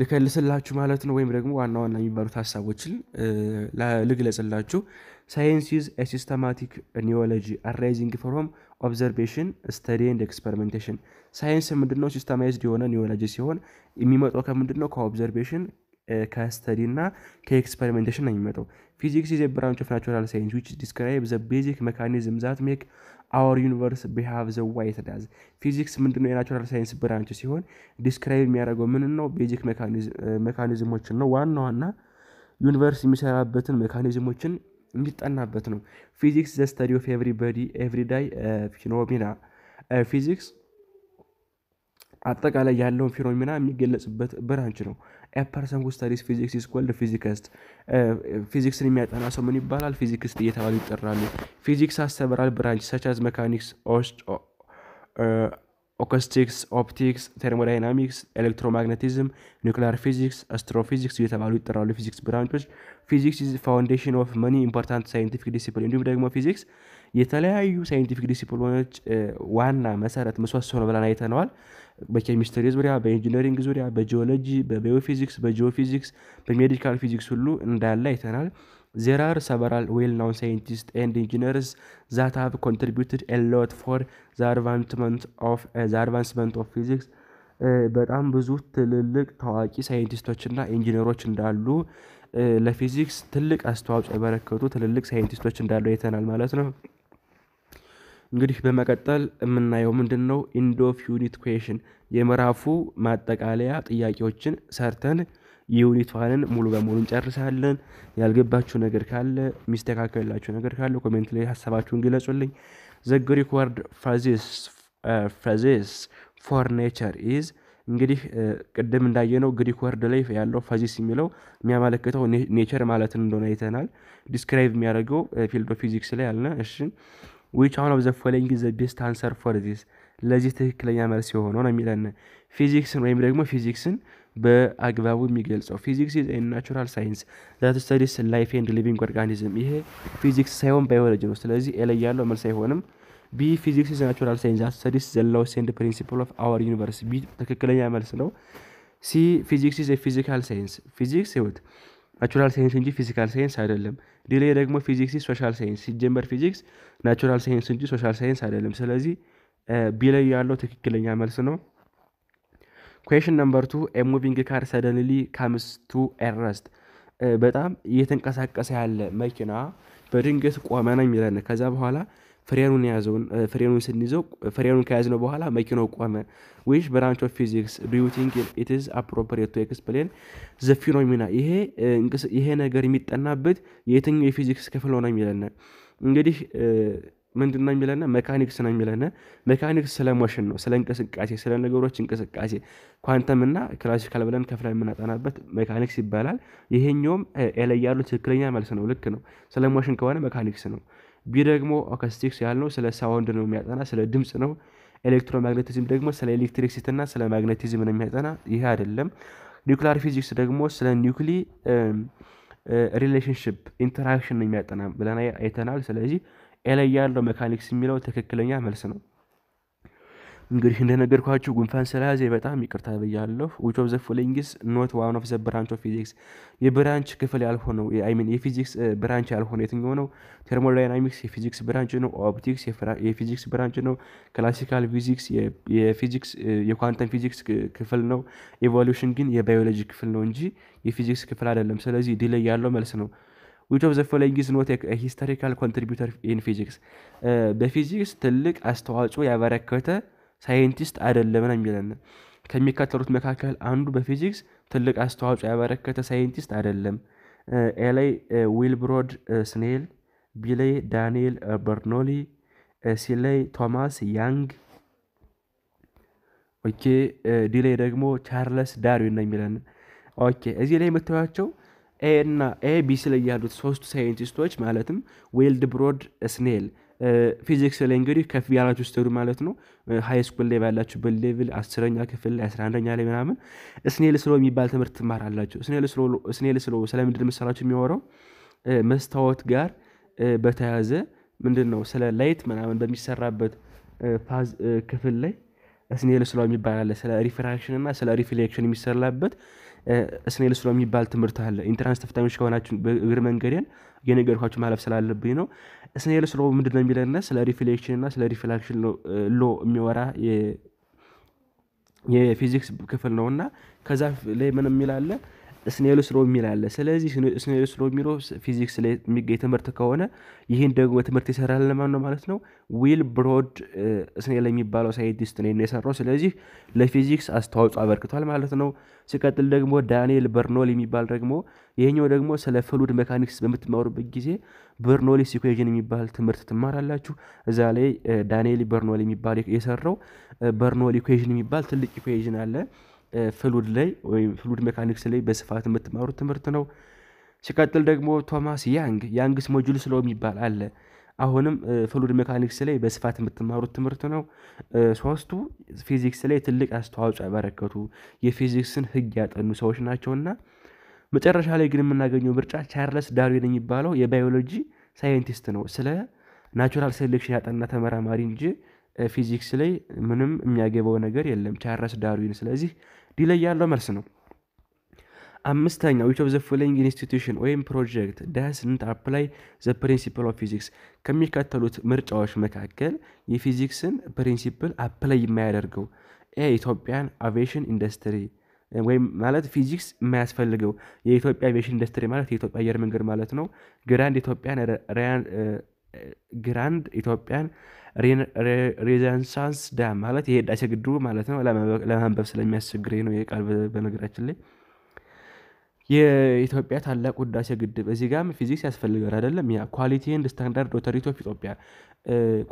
ልከልስላችሁ ማለት ነው፣ ወይም ደግሞ ዋና ዋና የሚባሉት ሀሳቦችን ልግለጽላችሁ። ሳይንስ ኤ ሲስተማቲክ ኒዮሎጂ አራይዚንግ ፍሮም ኦብዘርቬሽን ስተዲ ኤንድ ኤክስፐሪሜንቴሽን። ሳይንስ ምንድነው? ሲስተማይዝድ የሆነ ኒዮሎጂ ሲሆን የሚመጣው ከምንድነው? ከኦብዘርቬሽን ከስተዲ እና ከኤክስፐሪሜንቴሽን ነው የሚመጣው። ፊዚክስ ኢዝ ኤ ብራንች ኦፍ ናቹራል ሳይንስ ዊች ዲስክራይብ ዘ ቤዚክ ሜካኒዝም ዛት ሜክ አወር ዩኒቨርስ ቢሃቭ ዘ ዋይት ዳዝ ፊዚክስ ምንድነው? የናቹራል ሳይንስ ብራንች ሲሆን ዲስክራይብ የሚያደርገው ምን ነው ቤዚክ ሜካኒዝሞችን ነው። ዋና ዋና ዩኒቨርስ የሚሰራበትን ሜካኒዝሞችን የሚጠናበት ነው። ፊዚክስ ዘ ስተዲ ኦፍ ኤቭሪባዲ ኤቭሪዳይ ፊኖሚና ፊዚክስ አጠቃላይ ያለውን ፊኖሚና የሚገለጽበት ብራንች ነው። ፐርሰን ሁ ስታዲስ ፊዚክስ ኢዝ ኮልድ ፊዚክስት። ፊዚክስን የሚያጠና ሰው ምን ይባላል? ፊዚክስት እየተባሉ ይጠራሉ። ፊዚክስ ሃዝ ሰቨራል ብራንች ሰች አዝ መካኒክስ፣ ኦኮስቲክስ፣ ኦፕቲክስ፣ ቴርሞዳይናሚክስ፣ ኤሌክትሮማግነቲዝም፣ ኒውክሊያር ፊዚክስ፣ አስትሮፊዚክስ እየተባሉ ይጠራሉ። ፊዚክስ ብራንቾች ፊዚክስ ኢዝ ፋውንዴሽን ኦፍ መኒ ኢምፖርታንት ሳይንቲፊክ ዲሲፕሊን እንዲሁም ደግሞ ፊዚክስ የተለያዩ ሳይንቲፊክ ዲሲፕሊኖች uh, ዋና መሰረት ምሰሶ ነው ብለን አይተነዋል። በኬሚስትሪ ዙሪያ፣ በኢንጂነሪንግ ዙሪያ፣ በጂኦሎጂ፣ በባዮፊዚክስ፣ በጂኦፊዚክስ፣ በሜዲካል ፊዚክስ ሁሉ እንዳለ አይተናል። ዜር አር ሰበራል ዌል ናውን ሳይንቲስት ኤንድ ኢንጂነርስ ዛት ሃቭ ኮንትሪቢዩትድ ኤሎት ፎር አድቫንስመንት ኦፍ ፊዚክስ በጣም ብዙ ትልልቅ ታዋቂ ሳይንቲስቶችና ኢንጂነሮች እንዳሉ ለፊዚክስ ትልቅ አስተዋጽኦ ያበረከቱ ትልልቅ ሳይንቲስቶች እንዳሉ አይተናል ማለት ነው። እንግዲህ በመቀጠል የምናየው ምንድን ነው ኢንድ ኦፍ ዩኒት ኩዌሽን የምዕራፉ ማጠቃለያ ጥያቄዎችን ሰርተን ዩኒቷንን ሙሉ በሙሉ እንጨርሳለን። ያልገባችሁ ነገር ካለ የሚስተካከልላችሁ ነገር ካለ ኮሜንት ላይ ሀሳባችሁን ግለጹልኝ። ዘ ግሪክ ወርድ ፎር ኔቸር ኢዝ እንግዲህ uh, ቅድም እንዳየነው ግሪክ ወርድ ላይ ያለው ፋዚስ የሚለው የሚያመለክተው ኔቸር ማለትን እንደሆነ አይተናል። ዲስክራይብ የሚያደርገው ፊልድ uh, ፊዚክስ ላይ አለ። እሺ ዊች አሁን ኦፍ ዘ ፎሎዊንግ ዘ ቤስት አንሰር ፎር ዚስ ለዚህ ትክክለኛ መልስ የሆነው ነው የሚለን ፊዚክስን ወይም ደግሞ ፊዚክስን በአግባቡ የሚገልጸው ፊዚክስ ኢዝ ናቹራል ሳይንስ ዛት ስተዲስ ላይፍ ኤንድ ሊቪንግ ኦርጋኒዝም። ይሄ ፊዚክስ ሳይሆን ባዮሎጂ ነው። ስለዚህ ኤለ ያለው መልስ አይሆንም። ቢ ፊዚክስ ኢዝ ናቹራል ሳይንስ ዛት ስተዲስ ዘ ሎስ ኤንድ ፕሪንሲፕል ኦፍ አወር ዩኒቨርስ ቢ ትክክለኛ መልስ ነው። ሲ ፊዚክስ ኢዝ ፊዚካል ሳይንስ ፊዚክስ ህይወት ናቹራል ሳይንስ እንጂ ፊዚካል ሳይንስ አይደለም። ዲሌ ደግሞ ፊዚክስ ሶሻል ሳይንስ ሲጀመር ፊዚክስ ናቹራል ሳይንስ እንጂ ሶሻል ሳይንስ አይደለም። ስለዚህ ቢለይ ያለው ትክክለኛ መልስ ነው። ኩዌሽን ነምበር ቱ ኤሞቪንግ ካር ሰደንሊ ካምስ ቱ ኤረስት በጣም እየተንቀሳቀሰ ያለ መኪና በድንገት ቆመ ነው የሚለን ከዛ በኋላ ፍሬኑን የያዘውን ፍሬኑን ስንይዘው ፍሬኑን ከያዝነው በኋላ መኪናው ቆመ። ዊሽ ብራንች ኦፍ ፊዚክስ ዱ ዩ ቲንክ ኢት ኢዝ አፕሮፕሪየት ቱ ኤክስፕሌን ዘ ፊኖሚና ይሄ ነገር የሚጠናበት የትኛው የፊዚክስ ክፍል ሆነ የሚለነ እንግዲህ ምንድን ነው የሚለነ መካኒክስ ነው የሚለነ መካኒክስ ስለ ሞሽን ነው ስለ እንቅስቃሴ ስለ ነገሮች እንቅስቃሴ ኳንተም እና ክላሲካል ብለን ከፍላ የምናጠናበት መካኒክስ ይባላል ይሄኛውም ላይ ያሉ ትክክለኛ መልስ ነው ልክ ነው ስለ ሞሽን ከሆነ መካኒክስ ነው ቢ ደግሞ አኮስቲክስ ያልነው ስለ ሳውንድ ነው የሚያጠና ስለ ድምፅ ነው። ኤሌክትሮማግኔቲዝም ደግሞ ስለ ኤሌክትሪክሲቲና ስለ ማግኔቲዝም ነው የሚያጠና ይህ አይደለም። ኒውክሊር ፊዚክስ ደግሞ ስለ ኒውክሊ ሪሌሽንሽፕ ኢንተራክሽን ነው የሚያጠና ብለን አይተናል። ስለዚህ ኤላይ ያለው መካኒክስ የሚለው ትክክለኛ መልስ ነው። እንግዲህ እንደነገርኳችሁ ጉንፋን ስለያዘ በጣም ይቅርታ ብያለሁ። ዊች ኦፍ ዘ ፎሎዊንግስ ኖት ዋን ኦፍ ዘ ብራንች ኦፍ ፊዚክስ የብራንች ክፍል ያልሆነው ሚን የፊዚክስ ብራንች ያልሆነ የትኛው ነው? ቴርሞዳይናሚክስ የፊዚክስ ብራንች ነው። ኦፕቲክስ የፊዚክስ ብራንች ነው። ክላሲካል ፊዚክስ የፊዚክስ የኳንተም ፊዚክስ ክፍል ነው። ኤቮሉሽን ግን የባዮሎጂ ክፍል ነው እንጂ የፊዚክስ ክፍል አይደለም። ስለዚህ ዲሌይ ያለው መልስ ነው። ዊች ኦፍ ዘ ፎሎዊንግ ኖት ሂስቶሪካል ኮንትሪቢዩተር ኢን ፊዚክስ በፊዚክስ ትልቅ አስተዋጽኦ ያበረከተ ሳይንቲስት አይደለም ነው የሚለን። ከሚከተሉት መካከል አንዱ በፊዚክስ ትልቅ አስተዋጽኦ ያበረከተ ሳይንቲስት አይደለም። ኤላይ ዊልብሮድ ስኔል፣ ቢላይ ዳንኤል በርኖሊ፣ ሲላይ ቶማስ ያንግ ኦኬ ዲላይ ደግሞ ቻርለስ ዳርዊን ነው የሚለን። ኦኬ እዚህ ላይ የምታዩቸው ኤ እና ኤ ቢ ላይ ያሉት ሶስቱ ሳይንቲስቶች ማለትም ዌልድ ብሮድ ስኔል ፊዚክስ ላይ እንግዲህ ከፍ ያላችሁ ስትሄዱ ማለት ነው ሀይ ስኩል ላይ ባላችሁበት ሌቭል አስረኛ ክፍል ላይ አስራ አንደኛ ላይ ምናምን ስኔል ስሎ የሚባል ትምህርት ትማራላችሁ። ስኔል ስሎ ስለምንድን መሰላችሁ የሚወረው መስታወት ጋር በተያዘ ምንድን ነው ስለ ላይት ምናምን በሚሰራበት ፋዝ ክፍል ላይ ስኔል ስሎ የሚባል አለ። ስለ ሪፍራክሽን እና ስለ ሪፍሌክሽን የሚሰራበት ስኔል ስሎ የሚባል ትምህርት አለ። ኢንትራንስ ተፈታኞች ከሆናችሁ እግር መንገድን የነገርኳችሁ ማለፍ ስላለብኝ ነው። ስኔል ስሎ ምንድን ነው የሚለና ስለ ሪፍሌክሽን እና ስለ ሪፍላክሽን ሎ የሚወራ የፊዚክስ ክፍል ነው እና ከዛ ላይ ምን የሚላለ ስኔሉስ ሮ የሚል አለ። ስለዚህ ስኔሉስ ሮ የሚለው ፊዚክስ ላይ የሚገኝ ትምህርት ከሆነ ይህን ደግሞ ትምህርት ይሰራል ለማን ነው ማለት ነው? ዊል ብሮድ ስኔል የሚባለው ሳይንቲስት ነው የሰራው። ስለዚህ ለፊዚክስ አስተዋጽኦ አበርክቷል ማለት ነው። ሲቀጥል ደግሞ ዳንኤል በርኖል የሚባል ደግሞ ይህኛው ደግሞ ስለ ፍሉድ ሜካኒክስ በምትማሩበት ጊዜ በርኖሊስ ኢኩዌዥን የሚባል ትምህርት ትማራላችሁ። እዛ ላይ ዳንኤል በርኖል የሚባል የሰራው በርኖል ኢኩዌዥን የሚባል ትልቅ ኢኩዌዥን አለ ፍሉድ ላይ ወይም ፍሉድ ሜካኒክስ ላይ በስፋት የምትማሩት ትምህርት ነው። ሲቀጥል ደግሞ ቶማስ ያንግ ያንግስ ሞጁልስ ሎው የሚባል አለ። አሁንም ፍሉድ ሜካኒክስ ላይ በስፋት የምትማሩት ትምህርት ነው። ሶስቱ ፊዚክስ ላይ ትልቅ አስተዋጽኦ ያበረከቱ የፊዚክስን ህግ ያጠኑ ሰዎች ናቸውና መጨረሻ ላይ ግን የምናገኘው ምርጫ ቻርለስ ዳርዊን የሚባለው የባዮሎጂ ሳይንቲስት ነው። ስለ ናቹራል ሴሌክሽን ያጠና ተመራማሪ እንጂ ፊዚክስ ላይ ምንም የሚያገባው ነገር የለም ቻርለስ ዳርዊን። ስለዚህ ዲ ያለው መልስ ነው። አምስተኛው ዊች ኦፍ ዘ ፎሎዊንግ ኢንስቲትዩሽን ወይም ፕሮጀክት ዳስንት አፕላይ ዘ ፕሪንሲፕል ኦፍ ፊዚክስ ከሚከተሉት ምርጫዎች መካከል የፊዚክስን ፕሪንሲፕል አፕላይ የማያደርገው ኤ ኢትዮጵያን አቪዬሽን ኢንዱስትሪ ወይም ማለት ፊዚክስ የማያስፈልገው የኢትዮጵያ አቪዬሽን ኢንዱስትሪ ማለት የኢትዮጵያ አየር መንገድ ማለት ነው። ግራንድ ኢትዮጵያን ግራንድ ኢትዮጵያን ሬዛንሳንስ ዳ ማለት ይሄ ግድቡ ማለት ነው። ለማንበብ ስለሚያስቸግር ነው ቃል በነገራችን ላይ የኢትዮጵያ ታላቁ ውዳሴ ግድብ እዚህ ጋም ፊዚክስ ያስፈልጋል አይደለም። ያ ኳሊቲ ንድ ስታንዳርድ ኦቶሪቲ ኦፍ ኢትዮጵያ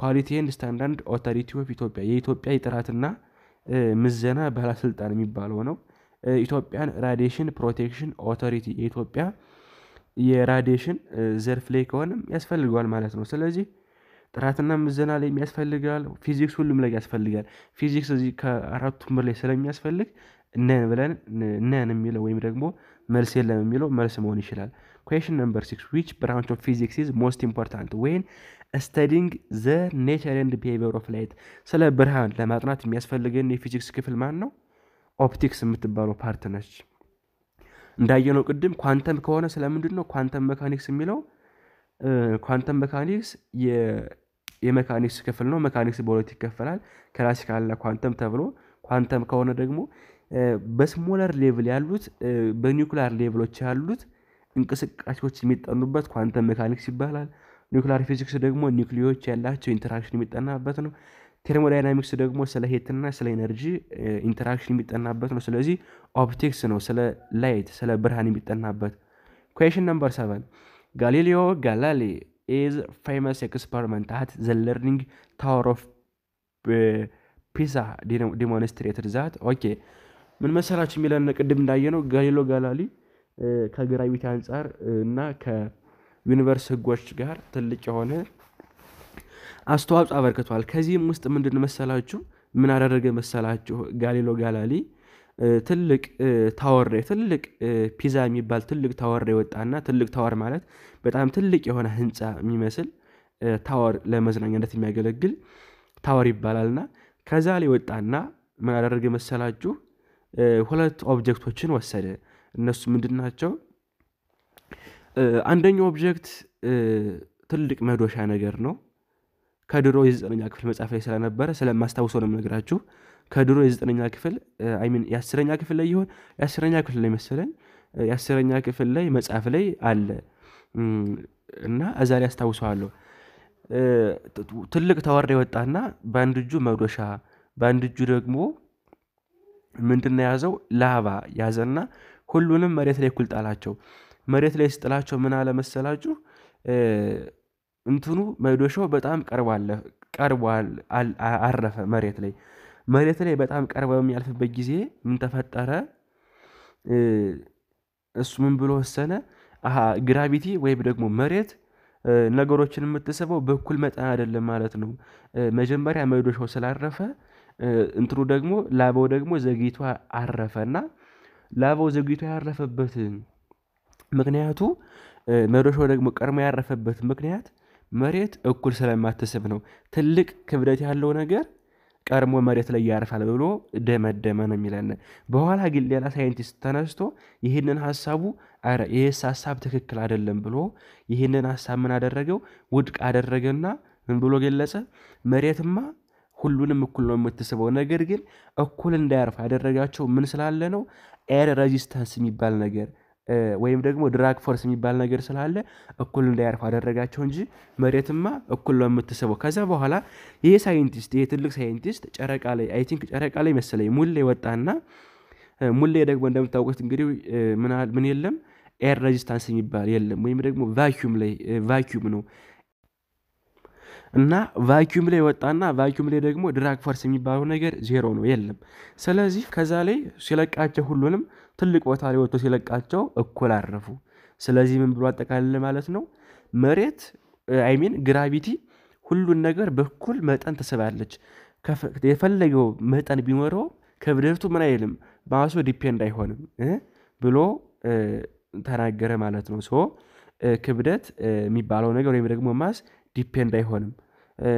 ኳሊቲ ንድ ስታንዳርድ ኦቶሪቲ ኦፍ ኢትዮጵያ የኢትዮጵያ የጥራትና ምዘና ባለስልጣን የሚባለው ነው። ኢትዮጵያን ራዲሽን ፕሮቴክሽን ኦቶሪቲ የኢትዮጵያ የራዲሽን ዘርፍ ላይ ከሆነም ያስፈልገዋል ማለት ነው። ስለዚህ ጥራትና ምዘና ላይ የሚያስፈልጋል ፊዚክስ ሁሉም ላይ ያስፈልጋል ፊዚክስ እዚህ ከአራቱ ብር ላይ ስለሚያስፈልግ ነን ብለን ነን የሚለው ወይም ደግሞ መልስ የለም የሚለው መልስ መሆን ይችላል። ኩዌሽን ነምበር ሲክስ ዊች ብራንች ኦፍ ፊዚክስ ኢዝ ሞስት ኢምፖርታንት ወይን ስተዲንግ ዘ ኔቸር ኤንድ ቢሄቪየር ኦፍ ላይት። ስለ ብርሃን ለማጥናት የሚያስፈልገን የፊዚክስ ክፍል ማን ነው? ኦፕቲክስ የምትባለው ፓርት ነች። እንዳየነው ቅድም ኳንተም ከሆነ ስለምንድን ነው ኳንተም መካኒክስ የሚለው ኳንተም መካኒክስ የመካኒክስ ክፍል ነው። መካኒክስ በሁለት ይከፈላል፣ ክላሲካል እና ኳንተም ተብሎ። ኳንተም ከሆነ ደግሞ በስሞለር ሌቭል ያሉት በኒውክሊያር ሌቭሎች ያሉት እንቅስቃሴዎች የሚጠኑበት ኳንተም መካኒክስ ይባላል። ኒውክሊያር ፊዚክስ ደግሞ ኒውክሊዮች ያላቸው ኢንተራክሽን የሚጠናበት ነው። ቴርሞዳይናሚክስ ደግሞ ስለ ሄትና ስለ ኤነርጂ ኢንተራክሽን የሚጠናበት ነው። ስለዚህ ኦፕቲክስ ነው ስለ ላይት ስለ ብርሃን የሚጠናበት። ኩዌሽን ነምበር ሰቨን Galileo Galilei is famous experiment at the learning tower of uh, ዲሞንስትሬትድ ዛት ኦኬ ምን መሰላችሁ የሚለን ቅድም እንዳየ ጋሊሎ ጋላሊ ከግራቪቲ አንጻር eh, እና ከዩኒቨርስ ህጎች ጋር ትልቅ የሆነ አስተዋጽኦ አበርክቷል ከዚህም ውስጥ ምንድን መሰላችሁ ምን አደረገ መሰላችሁ ጋሊሎ ጋላሊ ትልቅ ታወር ትልቅ ፒዛ የሚባል ትልቅ ታወር የወጣና ትልቅ ታወር ማለት በጣም ትልቅ የሆነ ህንፃ የሚመስል ታወር ለመዝናኛነት የሚያገለግል ታወር ይባላልና ከዛ ላይ ወጣና ምን አደረገ መሰላችሁ? ሁለት ኦብጀክቶችን ወሰደ። እነሱ ምንድን ናቸው? አንደኛው ኦብጀክት ትልቅ መዶሻ ነገር ነው። ከድሮ የዘጠነኛ ክፍል መጽሐፍ ላይ ስለነበረ ስለማስታውሰው ነው የምነግራችሁ። ከድሮ የዘጠነኛ ክፍል ሚን የአስረኛ ክፍል ላይ ይሆን የአስረኛ ክፍል ላይ መሰለኝ የአስረኛ ክፍል ላይ መጽሐፍ ላይ አለ እና እዛ ላይ አስታውሰዋለሁ። ትልቅ ተዋርዳ የወጣና በአንድ እጁ መዶሻ በአንድ እጁ ደግሞ ምንድና የያዘው ላባ ያዘና ሁሉንም መሬት ላይ እኩል ጣላቸው። መሬት ላይ ስጥላቸው ምን አለመሰላችሁ እንትኑ መዶሻው በጣም ቀርቧል አረፈ መሬት ላይ መሬት ላይ በጣም ቀርበ የሚያልፍበት ጊዜ ምን ተፈጠረ? እሱ ምን ብሎ ወሰነ? ግራቪቲ ወይም ደግሞ መሬት ነገሮችን የምትስበው በእኩል መጠን አይደለም ማለት ነው። መጀመሪያ መዶሻው ስላረፈ እንትኑ ደግሞ ላባው ደግሞ ዘግይቶ አረፈና ላባው ዘግይቶ ያረፈበት ምክንያቱ መዶሻው ደግሞ ቀድሞ ያረፈበት ምክንያት መሬት እኩል ስለማትስብ ነው። ትልቅ ክብደት ያለው ነገር ቀድሞ መሬት ላይ ያርፋል ብሎ ደመደመ ነው የሚለን። በኋላ ግን ሌላ ሳይንቲስት ተነስቶ ይህንን ሀሳቡ አረ ይህስ ሀሳብ ትክክል አይደለም ብሎ ይህንን ሀሳብ ምን አደረገው? ውድቅ አደረገና ምን ብሎ ገለጸ? መሬትማ ሁሉንም እኩል ነው የምትስበው። ነገር ግን እኩል እንዳያርፍ ያደረጋቸው ምን ስላለ ነው? ኤር ሬዚስታንስ የሚባል ነገር ወይም ደግሞ ድራግ ፎርስ የሚባል ነገር ስላለ እኩል እንዳያርፍ አደረጋቸው እንጂ መሬትማ እኩል ነው የምትስበው። ከዛ በኋላ ይህ ሳይንቲስት ይሄ ትልቅ ሳይንቲስት ጨረቃ ላይ አይ ቲንክ ጨረቃ ላይ መሰለኝ ሙሌ ወጣና ሙሌ ደግሞ እንደምታውቁት እንግዲህ ምን የለም ኤር ሬዚስታንስ የሚባል የለም ወይም ደግሞ ቫኪዩም ላይ ቫኪዩም ነው እና ቫኪዩም ላይ ወጣና ቫኪዩም ላይ ደግሞ ድራግ ፎርስ የሚባለው ነገር ዜሮ ነው የለም። ስለዚህ ከዛ ላይ ሲለቃቸው ሁሉንም ትልቅ ቦታ ላይ ወጥቶ ሲለቃቸው እኩል አረፉ። ስለዚህ ምን ብሎ አጠቃልል ማለት ነው? መሬት አይሚን ግራቪቲ ሁሉን ነገር በኩል መጠን ትስባለች። የፈለገው መጠን ቢኖረው ክብደቱ ምን አይልም ማሱ ዲፔንድ አይሆንም ብሎ ተናገረ ማለት ነው። ሶ ክብደት የሚባለው ነገር ወይም ደግሞ ማስ ዲፔንድ አይሆንም።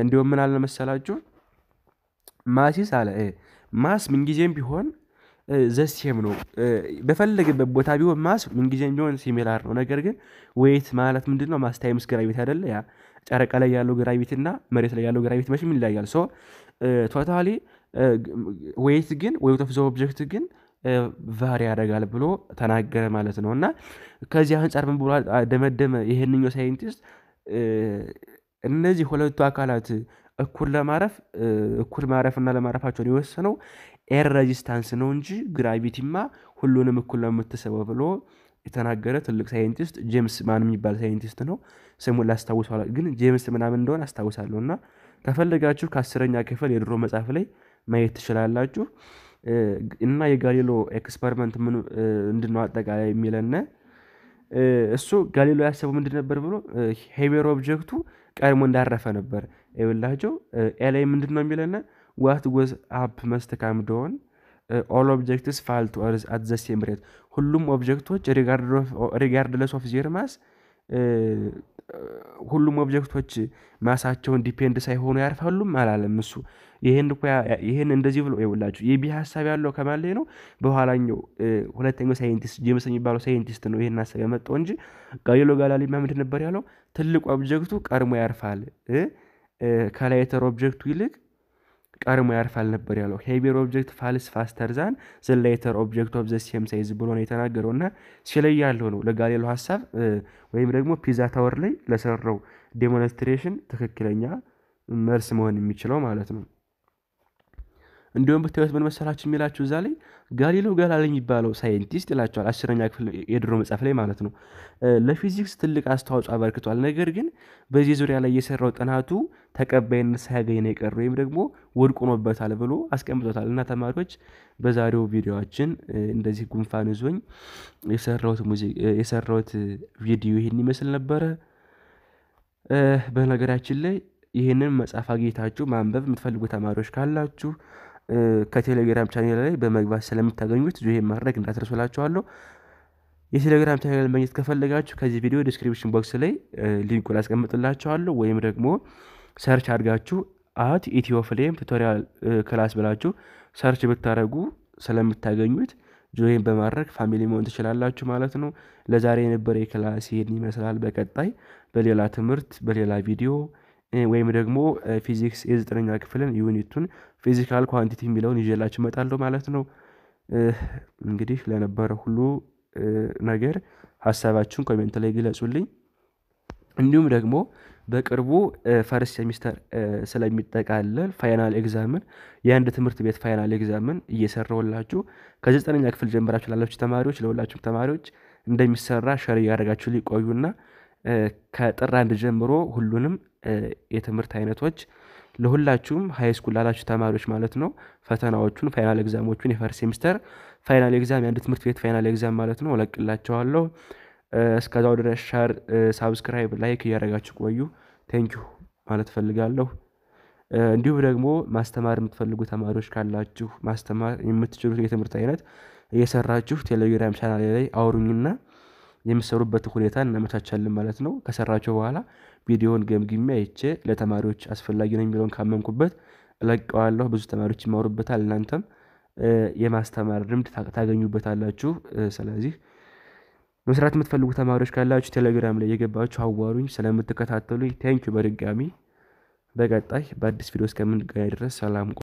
እንዲሁም ምን አለ መሰላችሁ ማሲስ አለ ማስ ምንጊዜም ቢሆን ዘሴም ነው። በፈለገበት ቦታ ቢሆን ማስ ምንጊዜም ቢሆን ሲሚላር ነው። ነገር ግን ወይት ማለት ምንድን ነው? ማስ ታይምስ ግራቪቲ አይደለ? ያ ጨረቃ ላይ ያለው ግራቪቲ እና መሬት ላይ ያለው ግራቪቲ መቼም ይለያያል። ሶ ቶታሊ ወይት ግን ወይት ኦፍ ዘ ኦብጀክት ግን ቫሪ ያደርጋል ብሎ ተናገረ ማለት ነው። እና ከዚህ አንጻር ምን ብሎ ደመደመ ይሄንኛው ሳይንቲስት እነዚህ ሁለቱ አካላት እኩል ለማረፍ እኩል ማረፍና ለማረፋቸውን የወሰነው ኤር ረዚስታንስ ነው እንጂ ግራቪቲማ ሁሉንም እኩል ነው ብሎ የተናገረ ትልቅ ሳይንቲስት ጄምስ ማን የሚባል ሳይንቲስት ነው። ስሙን ላስታውሰዋል፣ ግን ጄምስ ምናምን እንደሆነ አስታውሳለሁ። እና ከፈለጋችሁ ከአስረኛ ክፍል የድሮ መጽሐፍ ላይ ማየት ትችላላችሁ። እና የጋሊሎ ኤክስፐሪመንት ምን እንድነው አጠቃላይ የሚለነ እሱ ጋሊሎ ያሰበው ምንድን ነበር ብሎ ሄቤር ኦብጀክቱ ቀድሞ እንዳረፈ ነበር። ይኸውላቸው ኤላይ ምንድን ነው የሚለን ዋት ወዝ አፕ መስተካም ደሆን ኦል ኦብጀክትስ ፋልት ቱ እርዝ አት ዘ ሴም ሬት ሁሉም ኦብጀክቶች ሪጋርድለስ ኦፍ ዜር ማስ ሁሉም ኦብጀክቶች ማሳቸውን ዲፔንድ ሳይሆኑ ያርፋሉም አላለም እሱ ይህን እኮ ይህን እንደዚህ ብሎ ይውላችሁ የቢ ሀሳብ ያለው ከማን ነው በኋላኛው ሁለተኛው ሳይንቲስት ጄምስ የሚባለው ሳይንቲስት ነው ይህን ሀሳብ ያመጣው እንጂ ጋሊሎ ጋላሊማ ምንድን ነበር ያለው ትልቁ ኦብጀክቱ ቀድሞ ያርፋል ከላይተር ኦብጀክቱ ይልቅ ቀድሞ ያርፋል ነበር ያለው። ሄቪር ኦብጀክት ፋልስ ፋስተር ዛን ዘላይተር ኦብጀክት ኦፍ ዘ ሴም ሳይዝ ብሎ ነው የተናገረው እና ሲለይ ያለው ነው ለጋሌሎ ሀሳብ ወይም ደግሞ ፒዛ ታወር ላይ ለሰራው ዴሞንስትሬሽን ትክክለኛ መልስ መሆን የሚችለው ማለት ነው። እንዲሁም ብታዩት ምን መሰላችሁ የሚላችሁ እዛ ላይ ጋሊሎ ጋላሊ የሚባለው ሳይንቲስት ይላቸዋል። አስረኛ ክፍል የድሮ መጽሐፍ ላይ ማለት ነው። ለፊዚክስ ትልቅ አስተዋጽኦ አበርክቷል። ነገር ግን በዚህ ዙሪያ ላይ የሰራው ጥናቱ ተቀባይነት ሳያገኝ ነው የቀረ ወይም ደግሞ ወድቁኖበታል ብሎ አስቀምጦታል። እና ተማሪዎች በዛሬው ቪዲዮችን እንደዚህ ጉንፋን ዞኝ የሰራውት ቪዲዮ ይህን ይመስል ነበረ። በነገራችን ላይ ይህንን መጽሐፍ አግኝታችሁ ማንበብ የምትፈልጉ ተማሪዎች ካላችሁ ከቴሌግራም ቻኔል ላይ በመግባት ስለምታገኙት ይሄ ማድረግ እንዳትረሱላችኋለሁ። የቴሌግራም ቻኔል መግኘት ከፈለጋችሁ ከዚህ ቪዲዮ ዲስክሪፕሽን ቦክስ ላይ ሊንኩን አስቀምጥላችኋለሁ ወይም ደግሞ ሰርች አድርጋችሁ አት ኢትዮ ፍሌም ቱቶሪያል ክላስ ብላችሁ ሰርች ብታደረጉ ስለምታገኙት ጆይን በማድረግ ፋሚሊ መሆን ትችላላችሁ ማለት ነው። ለዛሬ የነበረ የክላስ ይሄን ይመስላል። በቀጣይ በሌላ ትምህርት በሌላ ቪዲዮ ወይም ደግሞ ፊዚክስ የዘጠነኛ ክፍልን ዩኒቱን ፊዚካል ኳንቲቲ የሚለውን ይዤላችሁ እመጣለሁ ማለት ነው። እንግዲህ ለነበረ ሁሉ ነገር ሀሳባችሁን ኮሜንት ላይ ግለጹልኝ። እንዲሁም ደግሞ በቅርቡ ፈርስት ሴሚስተር ስለሚጠቃለል ፋይናል ኤግዛምን የአንድ ትምህርት ቤት ፋይናል ኤግዛምን እየሰራሁላችሁ ከዘጠነኛ ክፍል ጀምራችሁ ላላችሁ ተማሪዎች ለሁላችሁም ተማሪዎች እንደሚሰራ ሸር እያደረጋችሁ ሊቆዩና ከጥር አንድ ጀምሮ ሁሉንም የትምህርት አይነቶች ለሁላችሁም ሀይ ስኩል ላላችሁ ተማሪዎች ማለት ነው ፈተናዎቹን ፋይናል ኤግዛሞቹን የፈርስት ሴሚስተር ፋይናል ኤግዛም የአንድ ትምህርት ቤት ፋይናል ኤግዛም ማለት ነው ለቅላቸዋለሁ እስከዛው ድረስ ሻር ሳብስክራይብ፣ ላይክ እያደረጋችሁ ቆዩ። ቴንኪዩ ማለት ፈልጋለሁ። እንዲሁም ደግሞ ማስተማር የምትፈልጉ ተማሪዎች ካላችሁ ማስተማር የምትችሉት የትምህርት አይነት እየሰራችሁ ቴሌግራም ቻናል ላይ አውሩኝና የምሰሩበት ሁኔታ እናመቻቻልን ማለት ነው። ከሰራቸው በኋላ ቪዲዮውን ገምግሜ አይቼ ለተማሪዎች አስፈላጊ ነው የሚለውን ካመንኩበት እለቀዋለሁ። ብዙ ተማሪዎች ይማሩበታል፣ እናንተም የማስተማር ልምድ ታገኙበታላችሁ። ስለዚህ መስራት የምትፈልጉ ተማሪዎች ካላችሁ ቴሌግራም ላይ የገባችሁ አዋሩኝ። ስለምትከታተሉኝ ቴንኪዩ በድጋሚ በቀጣይ በአዲስ ቪዲዮ እስከምንገናኝ ድረስ ሰላም